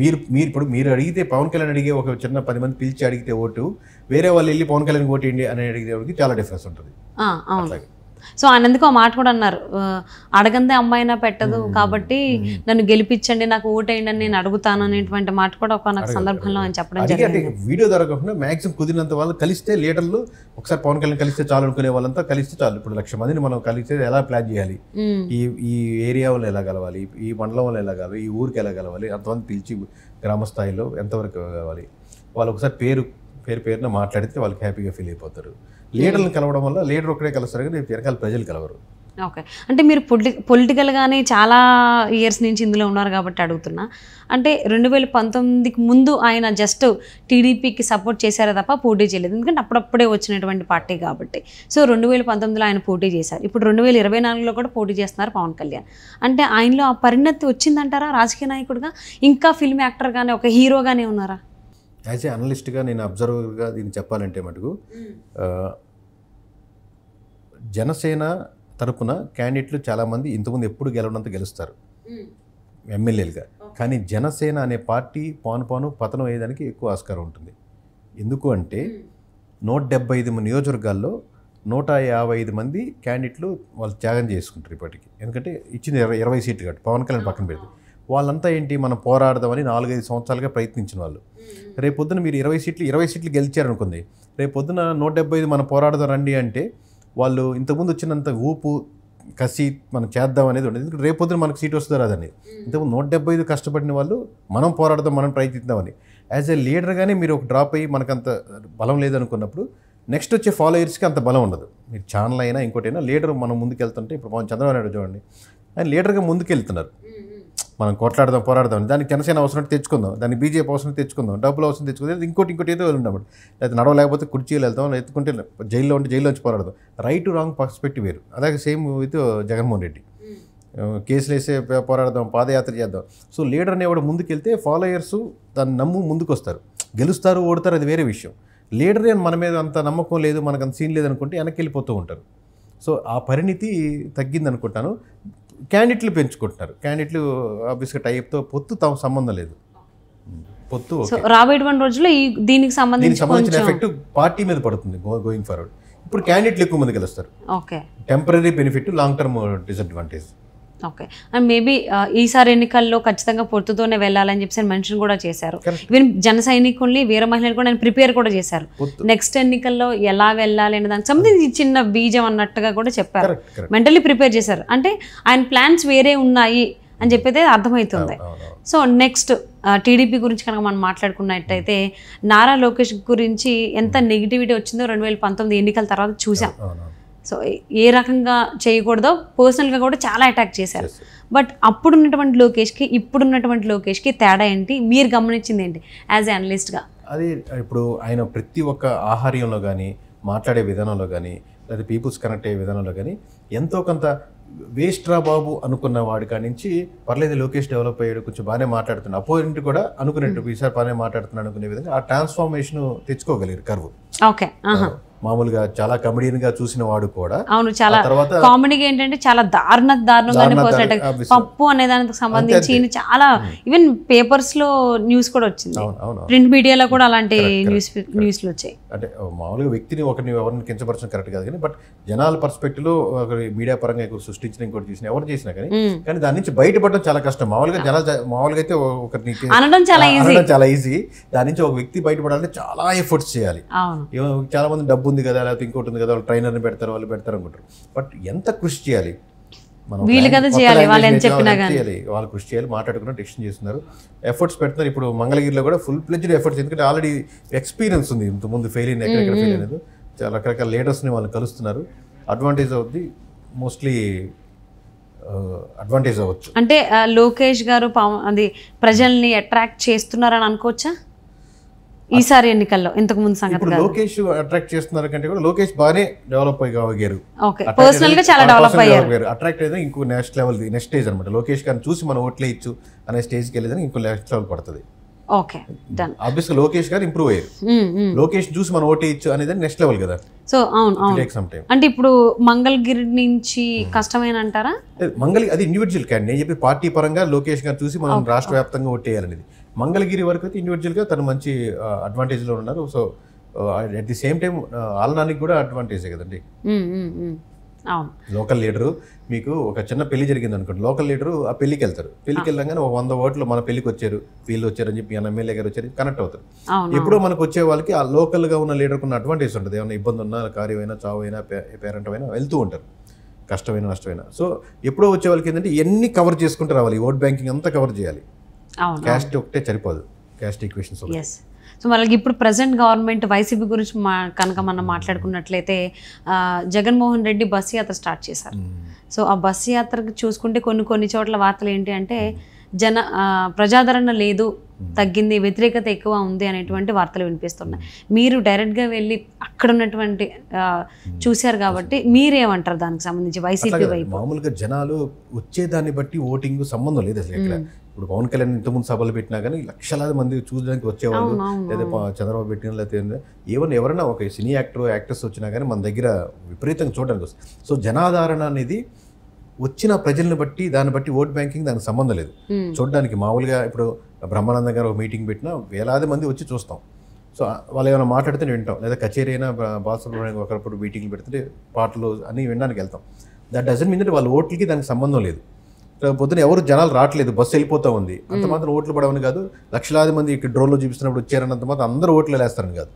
మీరు మీరు ఇప్పుడు మీరు అడిగితే పవన్ కళ్యాణ్ అడిగే ఒక చిన్న పది మంది పిలిచి అడిగితే ఓటు వేరే వాళ్ళు వెళ్ళి పవన్ కళ్యాణ్ ఓటేయండి అని అడిగితే చాలా డిఫరెన్స్ ఉంటుంది సో ఆయనందుకు ఆ మాట కూడా అన్నారు అడగందే అమ్మాయినా పెట్టదు కాబట్టి నన్ను గెలిపించండి నాకు ఓటేయండి అని నేను అడుగుతాను అనేటువంటి మాట కూడా ఒక సందర్భంలో ఆయన చెప్పడం జరిగింది వీడియో దొరకకుండా కాకుండా మాక్సిమం కుదిరినంత వాళ్ళు కలిస్తే లీడర్లు ఒకసారి పవన్ కళ్యాణ్ కలిస్తే చాలు అనుకునే వాళ్ళంతా కలిస్తే చాలు ఇప్పుడు లక్ష మందిని మనం కలిస్తే ఎలా ప్లాన్ చేయాలి ఈ ఈ ఏరియా వాళ్ళు ఎలా కలవాలి ఈ మండలం వల్ల ఎలా కలవాలి ఈ ఊరికి ఎలా కలవాలి అంతమంది పిలిచి గ్రామ స్థాయిలో ఎంతవరకు కావాలి వాళ్ళు ఒకసారి పేరు పేరు పేరున మాట్లాడితే వాళ్ళకి హ్యాపీగా ఫీల్ అయిపోతారు లీడర్లను కలవడం వల్ల లీడర్ ఒకటే కలుస్తారు కానీ వెనకాల ప్రజలు కలవరు ఓకే అంటే మీరు పొలి పొలిటికల్గానే చాలా ఇయర్స్ నుంచి ఇందులో ఉన్నారు కాబట్టి అడుగుతున్నా అంటే రెండు వేల పంతొమ్మిదికి ముందు ఆయన జస్ట్ టీడీపీకి సపోర్ట్ చేశారే తప్ప పోటీ చేయలేదు ఎందుకంటే అప్పుడప్పుడే వచ్చినటువంటి పార్టీ కాబట్టి సో రెండు వేల పంతొమ్మిదిలో ఆయన పోటీ చేశారు ఇప్పుడు రెండు వేల ఇరవై నాలుగులో కూడా పోటీ చేస్తున్నారు పవన్ కళ్యాణ్ అంటే ఆయనలో ఆ పరిణతి వచ్చిందంటారా రాజకీయ నాయకుడిగా ఇంకా ఫిల్మ్ యాక్టర్గానే ఒక హీరోగానే ఉన్నారా యాజ్ ఏ అనలిస్ట్గా నేను అబ్జర్వర్గా దీన్ని చెప్పాలంటే మటుకు hmm. జనసేన తరపున క్యాండిడేట్లు చాలామంది ఇంతకుముందు ఎప్పుడు గెలవడంతో గెలుస్తారు hmm. ఎమ్మెల్యేలుగా కానీ జనసేన అనే పార్టీ పాను పాను పతనం అయ్యేదానికి ఎక్కువ ఆస్కారం ఉంటుంది ఎందుకు అంటే hmm. నూట డెబ్బై ఐదు నియోజకవర్గాల్లో నూట యాభై ఐదు మంది క్యాండిడేట్లు వాళ్ళు త్యాగం చేసుకుంటారు ఇప్పటికి ఎందుకంటే ఇచ్చింది ఇరవై ఇరవై సీట్లు కాబట్టి పవన్ కళ్యాణ్ పక్కన పెడితే వాళ్ళంతా ఏంటి మనం పోరాడదామని నాలుగైదు సంవత్సరాలుగా ప్రయత్నించిన వాళ్ళు రేపు పొద్దున మీరు ఇరవై సీట్లు ఇరవై సీట్లు గెలిచారనుకుంది పొద్దున నూట డెబ్బై ఐదు మనం పోరాడదాం రండి అంటే వాళ్ళు ఇంతకుముందు వచ్చినంత ఊపు కసి మనం చేద్దాం అనేది ఉండదు ఎందుకంటే పొద్దున మనకు సీట్ వస్తుందో రాదని ఇంతకుముందు నూట డెబ్బై ఐదు కష్టపడిన వాళ్ళు మనం పోరాడదాం మనం ప్రయత్నిద్దామని యాజ్ ఎ లీడర్గానే మీరు ఒక డ్రాప్ అయ్యి మనకంత బలం లేదనుకున్నప్పుడు నెక్స్ట్ వచ్చే ఫాలోయర్స్కి అంత బలం ఉండదు మీరు ఛానల్ అయినా ఇంకోటైనా లీడర్ మనం ముందుకు వెళ్తుంటే ఇప్పుడు మనం చంద్రబాబు నాయుడు చూడండి ఆయన లీడర్గా ముందుకు వెళ్తున్నారు మనం కొట్లాడదాం పోరాడదాం దానికి జనసేన అవసరం తెచ్చుకుందాం దాన్ని బీజేపీ అవసరం తెచ్చుకుందాం డబ్బులు అవసరం తెచ్చుకుందాం ఇంకోటి ఇంకోటి ఏదో వెళ్ళినప్పుడు లేకపోతే నడవలేకపోతే కుర్చీలు వెళ్తాం ఎత్తుకుంటే జైల్లో ఉంటే జైల్లోంచి పోరాడదాం రైట్ రాంగ్ పర్స్పెక్టివ్ వేరు అలాగే same with Jaganmohan Reddy hmm. కేసులు వేసే పోరాడదాం పాదయాత్ర చేద్దాం సో లీడర్ అనేవాడు ముందుకెళ్తే ఫాలోయర్స్ దాన్ని నమ్ము ముందుకు వస్తారు గెలుస్తారు ఓడతారు అది వేరే విషయం లీడరే మన మీద అంత నమ్మకం లేదు మనకు అంత సీన్ లేదనుకుంటే వెనక్కి వెళ్ళిపోతూ ఉంటారు సో ఆ పరిణితి తగ్గిందనుకుంటాను క్యాండిట్లు పెంచుకుంటున్నారు క్యాండిట్లు ఆబ్వియస్గా టైప్తో పొత్తు తమ సంబంధం లేదు పొత్తు రాబోయేటువంటి రోజుల్లో ఈ దీనికి సంబంధించి సంబంధించిన ఎఫెక్ట్ పార్టీ మీద పడుతుంది గోయింగ్ ఫార్వర్డ్ ఇప్పుడు క్యాండిడేట్లు ఎక్కువ మంది గెలుస్తారు okay temporary benefit long term disadvantage okay and maybe ఈసారి ఎన్నికల్లో ఖచ్చితంగా పొత్తుతోనే వెళ్ళాలని చెప్పి మెన్షన్ కూడా చేశారు ఈవెన్ జన సైనికుల్ని వీర మహిళలు కూడా ఆయన ప్రిపేర్ కూడా చేశారు నెక్స్ట్ ఎన్నికల్లో ఎలా వెళ్ళాలి అనే దానికి సంబంధించి చిన్న బీజం అన్నట్టుగా కూడా చెప్పారు మెంటలీ ప్రిపేర్ చేశారు అంటే ఆయన ప్లాన్స్ వేరే ఉన్నాయి అని చెప్పేది అర్థమవుతుంది సో నెక్స్ట్ టీడీపీ గురించి కనుక మనం మాట్లాడుకున్నట్టయితే నారా లోకేష్ గురించి ఎంత నెగిటివిటీ వచ్చిందో రెండు వేల పంతొమ్మిది ఎన్నికల తర్వాత చూసాం సో ఏ రకంగా చేయకూడదో పర్సనల్గా కూడా చాలా అటాక్ చేశారు బట్ అప్పుడున్నటువంటి లోకేష్కి ఇప్పుడున్నటువంటి లోకేష్కి తేడా ఏంటి మీరు గమనించింది ఏంటి యాజ్ అనలిస్ట్గా అది ఇప్పుడు ఆయన ప్రతి ఒక్క ఆహార్యంలో కానీ మాట్లాడే విధానంలో కానీ లేదా పీపుల్స్ కనెక్ట్ అయ్యే విధానంలో కానీ ఎంతో కొంత వేస్ట్ రా బాబు అనుకున్న వాడి కాడి నుంచి పర్లేదు లోకేష్ డెవలప్ అయ్యాడు కొంచెం బాగానే మాట్లాడుతున్నాడు అపోజిట్ కూడా అనుకున్నట్టు ఈసారి బాగానే మాట్లాడుతున్నాడు అనుకునే విధంగా ఆ ట్రాన్స్ఫార్మేషన్ తెచ్చుకోగలిగారు కరువు ఓకే మామూలుగా చాలా కమెడియన్ గా చూసిన వాడు కూడా అవును చాలా తర్వాత కామెడీ ఏంటంటే చాలా దారుణ దారుణంగా పప్పు అనే దానికి సంబంధించి చాలా ఈవెన్ పేపర్స్ లో న్యూస్ కూడా వచ్చింది ప్రింట్ మీడియాలో కూడా అలాంటి న్యూస్ న్యూస్లు వచ్చాయి అంటే మామూలుగా వ్యక్తిని ఒకరిని ఎవరిని కించపరచడం కరెక్ట్ కాదు కానీ బట్ జనాల పర్స్పెక్టివ్ లో మీడియా పరంగా సృష్టించిన ఇంకోటి చూసిన ఎవరు చేసినా కానీ కానీ దాని నుంచి బయటపడడం చాలా కష్టం మామూలుగా జనాల మామూలుగా అయితే ఒకరిని అనడం చాలా ఈజీ చాలా ఈజీ దాని నుంచి ఒక వ్యక్తి బయటపడాలంటే చాలా ఎఫర్ట్స్ చేయాలి చాలా మంది డబ్బు ఉంది కదా లేకపోతే ఇంకోటి ఉంది కదా వాళ్ళు ట్రైనర్ని పెడతారు వాళ్ళు పెడతారు అనుకుంటారు బట్ ఎంత కృషి చేయాలి మనం చేయాలి వాళ్ళు కృషి చేయాలి మాట్లాడుకున్న డిసిషన్ చేస్తున్నారు ఎఫర్ట్స్ పెడుతున్నారు ఇప్పుడు మంగళగిరిలో కూడా ఫుల్ ప్లెజ్డ్ ఎఫర్ట్స్ ఎందుకంటే ఆల్రెడీ ఎక్స్పీరియన్స్ ఉంది ఇంతకుముందు ఫెయిల్ అయింది ఎక్కడ ఫెయిల్ అయినది చాలా రకరకాల లీడర్స్ని వాళ్ళు కలుస్తున్నారు అడ్వాంటేజ్ అవుద్ది మోస్ట్లీ అడ్వాంటేజ్ అవ్వచ్చు అంటే లోకేష్ గారు అది ప్రజల్ని అట్రాక్ట్ చేస్తున్నారని అనుకోవచ్చా ఈసారి ఎన్నికల్లో ఇంతకు ముందు సంగతి లోకేష్ అట్రాక్ట్ చేస్తున్నారు కంటే కూడా లోకేష్ బాగానే డెవలప్ అయ్యారు పర్సనల్ గా చాలా డెవలప్ అయ్యారు అట్రాక్ట్ అయితే ఇంకో నెక్స్ట్ లెవెల్ నెక్స్ట్ స్టేజ్ అనమాట లోకేష్ గారిని చూసి మనం ఓట్లే ఇచ్చు అనే స్టేజ్ కి వెళ్ళేదని ఇంకో నెక్స్ట్ లెవెల్ పడుతుంది ఓకే డన్ ఆబ్వియస్ లోకేష్ గారు ఇంప్రూవ్ అయ్యారు hmm, hmm. లోకేష్ చూసి మనం ఓటే ఇచ్చు అనేది నెక్స్ట్ లెవెల్ కదా సో అవును అవును అంటే ఇప్పుడు మంగళగిరి నుంచి కష్టమైన అంటారా మంగళ అది ఇండివిజువల్ క్యాండిడేట్ నేను చెప్పి పార్టీ పరంగా లోకేష్ గారు చూసి మనం రాష్ట్ర వ్యాప్తంగా ఓటేయాలనేది మంగళగిరి వరకు అయితే ఇండివిజువల్గా తను మంచి అడ్వాంటేజ్లో ఉన్నారు so at the same time ఆలనానికి కూడా అడ్వాంటేజే కదండి లోకల్ లీడరు మీకు ఒక చిన్న పెళ్లి జరిగింది అనుకోండి లోకల్ లీడరు ఆ పెళ్లికి వెళ్తారు పెళ్లికి వెళ్ళగానే ఒక వంద ఓట్లు మన పెళ్లికి వచ్చారు వీళ్ళు వచ్చారని చెప్పి మన ఎమ్మెల్యే గారు వచ్చారు కనెక్ట్ అవుతారు ఎప్పుడో మనకు వచ్చే వాళ్ళకి ఆ లోకల్గా ఉన్న లీడర్కి ఉన్న అడ్వాంటేజ్ ఉంటుంది ఏమైనా ఇబ్బంది ఉన్నా కార్యమైనా అయినా పేరెంట్ అయినా వెళ్తూ ఉంటారు కష్టమైన నష్టమైన సో ఎప్పుడో వచ్చే వాళ్ళకి ఏంటంటే ఇవన్నీ కవర్ చేసుకుంటూ రావాలి ఓట్ బ్యాంకింగ్ అంతా కవర్ చేయాలి క్యాస్ట్ ఒకటే సరిపోదు క్యాస్ట్ ఈక్వేషన్స్ సో మనకి ఇప్పుడు ప్రజెంట్ గవర్నమెంట్ వైసీపీ గురించి మా కనుక మనం hmm. మాట్లాడుకున్నట్లయితే జగన్మోహన్ రెడ్డి బస్సు యాత్ర స్టార్ట్ చేశారు సో hmm. ఆ బస్సు యాత్రకు చూసుకుంటే కొన్ని కొన్ని చోట్ల వార్తలు ఏంటి అంటే hmm. జన ప్రజాదరణ లేదు తగ్గింది వ్యతిరేకత ఎక్కువ ఉంది అనేటువంటి వార్తలు వినిపిస్తున్నాయి మీరు డైరెక్ట్గా వెళ్ళి అక్కడ ఉన్నటువంటి చూశారు కాబట్టి మీరేమంటారు దానికి సంబంధించి వైసీపీ వైపు మామూలుగా జనాలు వచ్చేదాన్ని బట్టి ఓటింగ్ సంబంధం లేదు అసలు ఇప్పుడు పవన్ కళ్యాణ్ ఇంతకుముందు సభలు పెట్టినా కానీ లక్షలాది మంది చూడడానికి వచ్చేవాళ్ళు లేదా చంద్రబాబు పెట్టిన లేకపోతే ఈవెన్ ఎవరైనా ఒక సినీ యాక్టర్ యాక్టర్స్ వచ్చినా కానీ మన దగ్గర విపరీతంగా చూడడానికి వస్తుంది సో జనాదరణ అనేది వచ్చిన ప్రజల్ని బట్టి దాన్ని బట్టి ఓట్ బ్యాంకింగ్ దానికి సంబంధం లేదు చూడడానికి మామూలుగా ఇప్పుడు బ్రహ్మానందం గారు ఒక మీటింగ్ పెట్టినా వేలాది మంది వచ్చి చూస్తాం సో వాళ్ళు ఏమైనా మాట్లాడితే వింటాం లేదా కచేరీ అయినా బాసులు ఒకరిప్పుడు మీటింగ్లు పెడితే పాటలు అన్నీ వినడానికి వెళ్తాం దట్ డజన్ మీన్ వాళ్ళ ఓట్లకి దానికి సంబంధం లేదు పొద్దున ఎవరు జనాలు రావట్లేదు బస్సు వెళ్ళిపోతా ఉంది అంత మాత్రం ఓట్లు పడవని కాదు లక్షలాది మంది ఇక్కడ డ్రోన్లో చూపిస్తున్నప్పుడు వచ్చారన్నంత మాత్రం అందరూ ఓట్లు వెళ్ళేస్తారని కాదు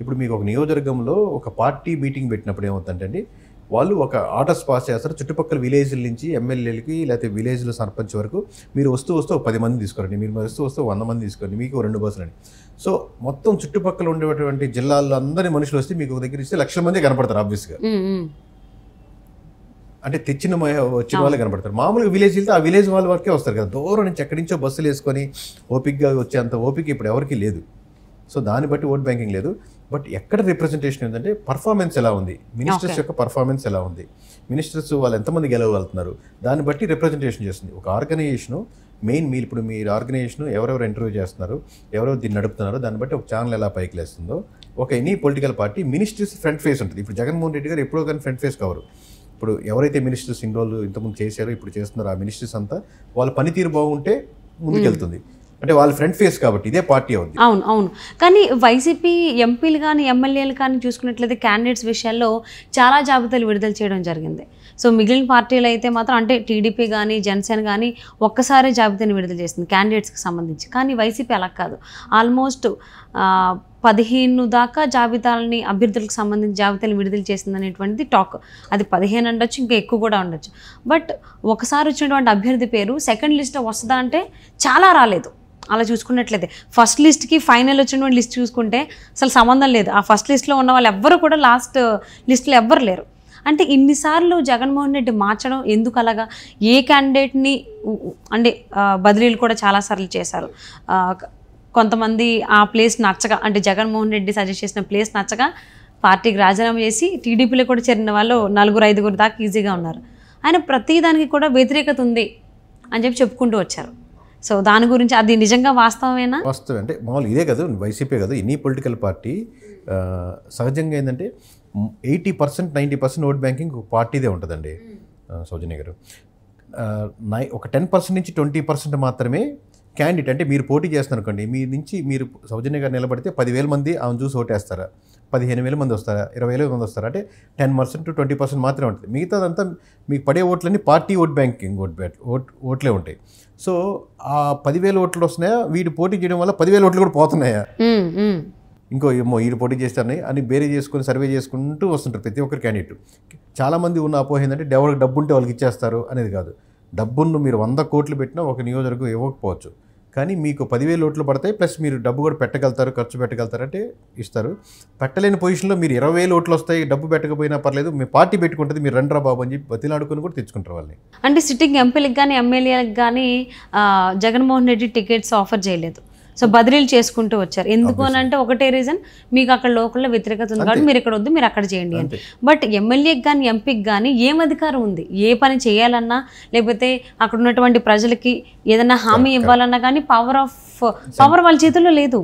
ఇప్పుడు మీకు ఒక నియోజకవర్గంలో ఒక పార్టీ మీటింగ్ పెట్టినప్పుడు ఏమవుతుందంటే వాళ్ళు ఒక ఆర్డర్స్ పాస్ చేస్తారు చుట్టుపక్కల విలేజ్ల నుంచి ఎమ్మెల్యేలకి లేకపోతే విలేజ్లో సర్పంచ్ వరకు మీరు వస్తూ వస్తూ పది మంది తీసుకోరండి మీరు వస్తూ వస్తూ వంద మంది తీసుకోండి మీకు రెండు బస్సులు అండి సో మొత్తం చుట్టుపక్కల ఉండేటువంటి జిల్లాల్లో అందరి మనుషులు వస్తే మీకు దగ్గర ఇస్తే లక్షల మంది కనపడతారు ఆబ్వియస్గా అంటే తెచ్చిన వచ్చిన వాళ్ళే కనబడతారు మామూలుగా విలేజ్ వెళ్తే ఆ విలేజ్ వాళ్ళ వరకే వస్తారు కదా దూరం నుంచి ఎక్కడి నుంచో బస్సులు వేసుకొని ఓపిక్గా వచ్చేంత ఓపిక ఇప్పుడు ఎవరికీ లేదు సో దాన్ని బట్టి ఓట్ బ్యాంకింగ్ లేదు బట్ ఎక్కడ రిప్రజెంటేషన్ ఏంటంటే పర్ఫార్మెన్స్ ఎలా ఉంది మినిస్టర్స్ యొక్క పర్ఫార్మెన్స్ ఎలా ఉంది మినిస్టర్స్ వాళ్ళు ఎంతమంది గెలవగలుగుతున్నారు దాన్ని బట్టి రిప్రజెంటేషన్ చేస్తుంది ఒక ఆర్గనైజేషను మెయిన్ మీరు ఇప్పుడు మీరు ఆర్గనైజేషన్ ఎవరెవరు ఇంటర్వ్యూ చేస్తున్నారు ఎవరెవరు దీన్ని నడుపుతున్నారో దాన్ని బట్టి ఒక ఛానల్ ఎలా పైకి లేస్తుందో ఒక any political party ministers front face ఉంటుంది ఇప్పుడు జగన్మోహన్ రెడ్డి గారు ఎప్పుడో కానీ ఫ్రంట్ ఫేస్ కావరు ఇప్పుడు ఎవరైతే మినిస్టర్స్ ఇన్వాల్వ్ ఇంతకుముందు చేశారో ఇప్పుడు చేస్తున్నారో ఆ మినిస్టర్స్ అంతా వాళ్ళ పనితీరు బాగుంటే ముందుకెళ్తుంది అంటే వాళ్ళ ఫ్రంట్ ఫేస్ కాబట్టి ఇదే పార్టీ అవుతుంది అవును అవును కానీ వైసీపీ ఎంపీలు కానీ ఎమ్మెల్యేలు కానీ చూసుకున్నట్లయితే క్యాండిడేట్స్ విషయాల్లో చాలా జాబితాలు విడుదల చేయడం జరిగింది సో మిగిలిన పార్టీలు అయితే మాత్రం అంటే టీడీపీ కానీ జనసేన కానీ ఒక్కసారి జాబితాను విడుదల చేసింది క్యాండిడేట్స్కి సంబంధించి కానీ వైసీపీ అలా కాదు ఆల్మోస్ట్ పదిహేను దాకా జాబితాలని అభ్యర్థులకు సంబంధించిన జాబితాలు విడుదల చేసింది అనేటువంటిది టాక్ అది పదిహేను ఉండొచ్చు ఇంకా ఎక్కువ కూడా ఉండొచ్చు బట్ ఒకసారి వచ్చినటువంటి అభ్యర్థి పేరు సెకండ్ లిస్ట్ వస్తుందా అంటే చాలా రాలేదు అలా చూసుకున్నట్లయితే ఫస్ట్ లిస్ట్కి ఫైనల్ వచ్చినటువంటి లిస్ట్ చూసుకుంటే అసలు సంబంధం లేదు ఆ ఫస్ట్ లిస్ట్లో ఉన్న వాళ్ళు ఎవ్వరు కూడా లాస్ట్ లిస్ట్లో ఎవ్వరు లేరు అంటే ఇన్నిసార్లు జగన్మోహన్ రెడ్డి మార్చడం ఎందుకు అలాగా ఏ క్యాండిడేట్ని అంటే బదిలీలు కూడా చాలాసార్లు చేశారు కొంతమంది ఆ ప్లేస్ నచ్చగా అంటే జగన్మోహన్ రెడ్డి సజెస్ట్ చేసిన ప్లేస్ నచ్చగా పార్టీకి రాజీనామా చేసి టీడీపీలో కూడా చేరిన వాళ్ళు నలుగురు ఐదుగురు దాకా ఈజీగా ఉన్నారు ఆయన ప్రతిదానికి కూడా వ్యతిరేకత ఉంది అని చెప్పి చెప్పుకుంటూ వచ్చారు సో దాని గురించి అది నిజంగా వాస్తవమేనా వాస్తవం అంటే మామూలు ఇదే కదా వైసీపీ కదా ఎనీ పొలిటికల్ పార్టీ సహజంగా ఏంటంటే eighty percent ninety percent vote banking పార్టీదే ఉంటుందండి సౌజన్య గారు నై ఒక టెన్ పర్సెంట్ నుంచి ట్వంటీ పర్సెంట్ మాత్రమే క్యాండిడేట్ అంటే మీరు పోటీ చేస్తున్నారు అనుకోండి మీ నుంచి మీరు సౌజన్య గారు నిలబడితే పదివేల మంది ఆమె చూసి ఓటేస్తారా పదిహేను వేల మంది వస్తారా ఇరవై వేల మంది వస్తారా అంటే ten percent to twenty percent మాత్రమే ఉంటుంది మిగతాదంతా మీకు పడే ఓట్లన్నీ పార్టీ ఓట్ బ్యాంకింగ్ ఓట్ బ్యాట్ ఓట్ ఓట్లే ఉంటాయి సో ఆ పదివేల ఓట్లు వస్తున్నాయా వీడు పోటీ చేయడం వల్ల పదివేల ఓట్లు కూడా పోతున్నాయా ఇంకో ఏమో వీడు పోటీ చేస్తారని అని బేరే చేసుకుని సర్వే చేసుకుంటూ వస్తుంటారు ప్రతి ఒక్కరు క్యాండిడేట్ చాలామంది ఉన్న అపోహ ఏంటంటే ఎవరికి డబ్బు ఉంటే వాళ్ళకి ఇచ్చేస్తారు అనేది కాదు డబ్బును మీరు వంద కోట్లు పెట్టినా ఒక నియోజకవర్గం ఇవ్వకపోవచ్చు కానీ మీకు పదివేలు ఓట్లు పడతాయి ప్లస్ మీరు డబ్బు కూడా పెట్టగలుగుతారు ఖర్చు పెట్టగలుగుతారు అంటే ఇస్తారు పెట్టలేని పొజిషన్లో మీరు ఇరవై వేలు ఓట్లు వస్తాయి డబ్బు పెట్టకపోయినా పర్లేదు మీ పార్టీ పెట్టుకుంటుంది మీరు రండ్రా బాబు అని చెప్పి బతిలాడుకుని కూడా తెచ్చుకుంటారు వాళ్ళని అంటే సిట్టింగ్ ఎంపీలకు కానీ ఎమ్మెల్యేలకు కానీ జగన్మోహన్ రెడ్డి టికెట్స్ ఆఫర్ చేయలేదు సో బదిలీలు చేసుకుంటూ వచ్చారు ఎందుకు అని అంటే ఒకటే రీజన్ మీకు అక్కడ లోకల్లో వ్యతిరేకత ఉంది కాబట్టి మీరు ఇక్కడ వద్దు మీరు అక్కడ చేయండి అని బట్ ఎమ్మెల్యేకి కానీ ఎంపీకి కానీ ఏం అధికారం ఉంది ఏ పని చేయాలన్నా లేకపోతే అక్కడ ఉన్నటువంటి ప్రజలకి ఏదైనా హామీ ఇవ్వాలన్నా కానీ పవర్ ఆఫ్ పవర్ వాళ్ళ చేతుల్లో లేదు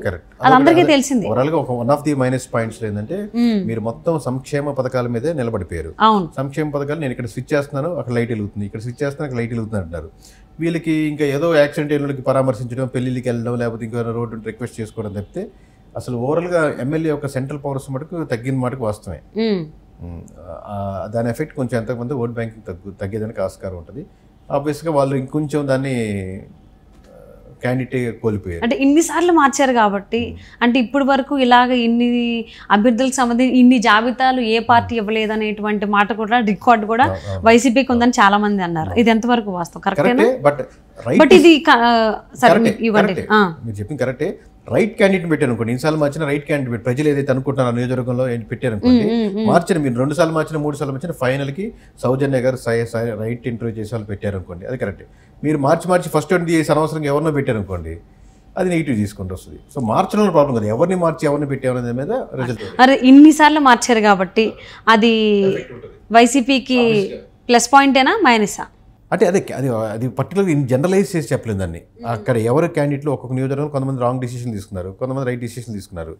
అది అందరికీ తెలిసింది ఒక one of the minus points ఏంటంటే hmm. మీరు మొత్తం సంక్షేమ పథకాల మీదే నిలబడిపోయారు సంక్షేమ పథకాలు నేను ఇక్కడ స్విచ్ చేస్తున్నాను అక్కడ లైట్ వెలుగుతుంది ఇక్కడ స్విచ్ చేస్తున్నాను అక్కడ లైట్ వెలుగుతుంది అంటారు వీళ్ళకి ఇంకా ఏదో యాక్సిడెంట్ వాళ్ళకి పరామర్శించడం పెళ్లికి వెళ్ళడం లేకపోతే ఇంకా రోడ్డు రిక్వెస్ట్ చేసుకోవడం తప్పితే అసలు ఓవరాల్గా ఎమ్మెల్యే యొక్క సెంట్రల్ పవర్స్ మటుకు తగ్గిన మటుకు వాస్తవే దాని ఎఫెక్ట్ కొంచెం ఎంతకుముందు ఓట్ బ్యాంకింగ్ తగ్గు తగ్గేదానికి ఆస్కారం ఉంటుంది ఆబ్వియస్గా వాళ్ళు ఇంకొంచెం దాన్ని క్యాండిడేటే కోల్పోయారు అంటే ఇన్నిసార్లు మార్చారు కాబట్టి అంటే ఇప్పటి వరకు ఇలాగ ఇన్ని అభ్యర్థులకు సంబంధించి ఇన్ని జాబితాలు ఏ పార్టీ ఇవ్వలేదు అనేటువంటి మాట కూడా రికార్డు కూడా వైసీపీకి ఉందని చాలా మంది అన్నారు ఇది ఎంతవరకు వాస్తవం కరెక్ట్ బట్ ఇది మీరు చెప్పింది కరెక్టే రైట్ క్యాండిడేట్ పెట్టారు అనుకోండి సార్లు మార్చిన రైట్ క్యాండిడేట్ ప్రజలు ఏదైతే అనుకుంటున్నారో నియోజకవర్గంలో పెట్టారు అనుకోండి మార్చిన మీరు రెండు సార్లు మార్చిన మూడు సార్లు మార్చిన ఫైనల్కి సౌజన్య గారు రైట్ ఇంటర్వ్యూ చేసే వాళ్ళు పెట్టారు అనుకోండి అది కరెక్ట్ మీరు మార్చి మార్చి ఫస్ట్ ట్వంటీ చేసి అనవసరంగా ఎవరినో పెట్టారనుకోండి అది నెగిటివ్ తీసుకుంటూ వస్తుంది సో మార్చడం ప్రాబ్లం కదా ఎవరిని మార్చి ఎవరిని పెట్టామనే మీద రిజల్ట్ అరే ఇన్నిసార్లు మార్చారు కాబట్టి అది వైసీపీకి ప్లస్ పాయింటేనా మైనసా అంటే అదే అది అది పర్టికులర్ ఇన్ జనరలైజ్ చేసి చెప్పలేదు దాన్ని hmm. అక్కడ ఎవరు క్యాండిడేట్లు ఒక్కొక్క నియోజకవర్గంలో కొంతమంది రాంగ్ డిసిషన్ తీసుకున్నారు కొంతమంది రైట్ డిసిషన్ తీసుకున్నారు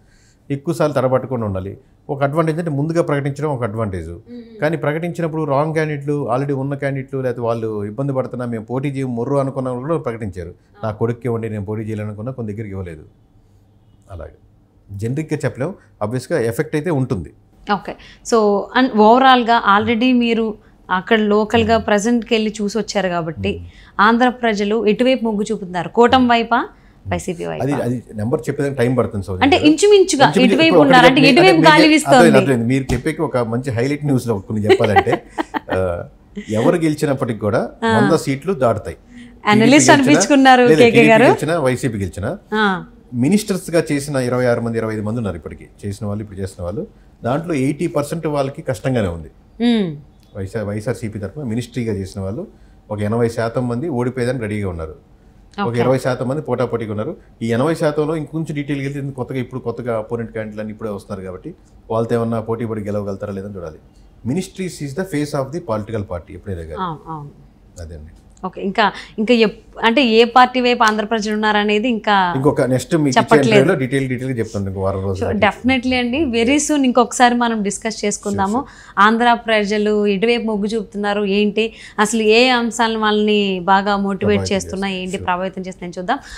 ఎక్కువసార్లు తడబట్టకుండా ఉండాలి ఒక అడ్వాంటేజ్ అంటే ముందుగా ప్రకటించడం ఒక అడ్వాంటేజ్ కానీ ప్రకటించినప్పుడు రాంగ్ క్యాండిడేట్లు ఆల్రెడీ ఉన్న క్యాండిడేట్లు లేకపోతే వాళ్ళు ఇబ్బంది పడుతున్నా మేము పోటీ చేయ మొర్రు అనుకున్న కూడా ప్రకటించారు నా కొడుక్కి ఇవ్వండి నేను పోటీ చేయాలనుకున్నా కొన్ని దగ్గరికి ఇవ్వలేదు అలాగే జనరిక్గా చెప్పలేము అబ్వియస్గా ఎఫెక్ట్ అయితే ఉంటుంది ఓకే సో అండ్ ఓవరాల్గా ఆల్రెడీ మీరు అక్కడ లోకల్గా ప్రజెంట్కి వెళ్ళి చూసి వచ్చారు కాబట్టి ఆంధ్ర ప్రజలు ఎటువైపు మొగ్గు చూపుతున్నారు కూటమి వైపా అది అది నెంబర్ చెప్పేదానికి టైం పడుతుంది సో అంటే ఇంచుమించుగా ఉన్నారంటే గాలి వీస్తుంది మీరు చెప్పేకి ఒక మంచి హైలైట్ న్యూస్ లో కొన్ని చెప్పాలంటే ఎవరు గెలిచినప్పటికి కూడా వంద సీట్లు దాటుతాయి అనలిస్ట్ అనిపించుకున్నారు కేకే గారు గెలిచిన వైసీపీ గెలిచిన మినిస్టర్స్ గా చేసిన ఇరవై ఆరు మంది ఇరవై ఐదు మంది ఉన్నారు ఇప్పటికి చేసిన వాళ్ళు ఇప్పుడు చేసిన వాళ్ళు దాంట్లో ఎయిటీ పర్సెంట్ వాళ్ళకి కష్టంగానే ఉంది వైఎస్ఆర్ వైఎస్ఆర్సీపీ తరఫున మినిస్ట్రీగా చేసిన వాళ్ళు ఒక ఎనభై శాతం మంది ఓడిపోయేదానికి రెడీగా ఉన్నారు ఒక ఇరవై శాతం మంది పోటాపోటీగా ఉన్నారు ఈ ఎనభై శాతంలో ఇంకొంచెం డీటెయిల్ గెలిచి కొత్తగా ఇప్పుడు కొత్తగా అపోనెంట్ క్యాండిడేట్లు అని ఇప్పుడే వస్తున్నారు కాబట్టి వాళ్ళతో ఏమన్నా పోటీ పడి గెలవగలుగుతారా లేదని చూడాలి ministries is the face of the political party ఎప్పుడైనా అదే అండి ఓకే ఇంకా ఇంకా అంటే ఏ పార్టీ వైపు ఆంధ్రప్రజలు ఉన్నారనేది ఇంకా ఇంకొక నెక్స్ట్ చెప్పట్లేదు డీటెయిల్ డీటెయిల్ వారం రోజు డెఫినెట్లీ అండి వెరీ సూన్ ఇంకొకసారి మనం డిస్కస్ చేసుకుందాము ఆంధ్ర ప్రజలు ఇటువైపు మొగ్గు చూపుతున్నారు ఏంటి అసలు ఏ అంశాలను వాళ్ళని బాగా మోటివేట్ చేస్తున్నాయి ఏంటి ప్రభావితం చేస్తున్నాయి చూద్దాం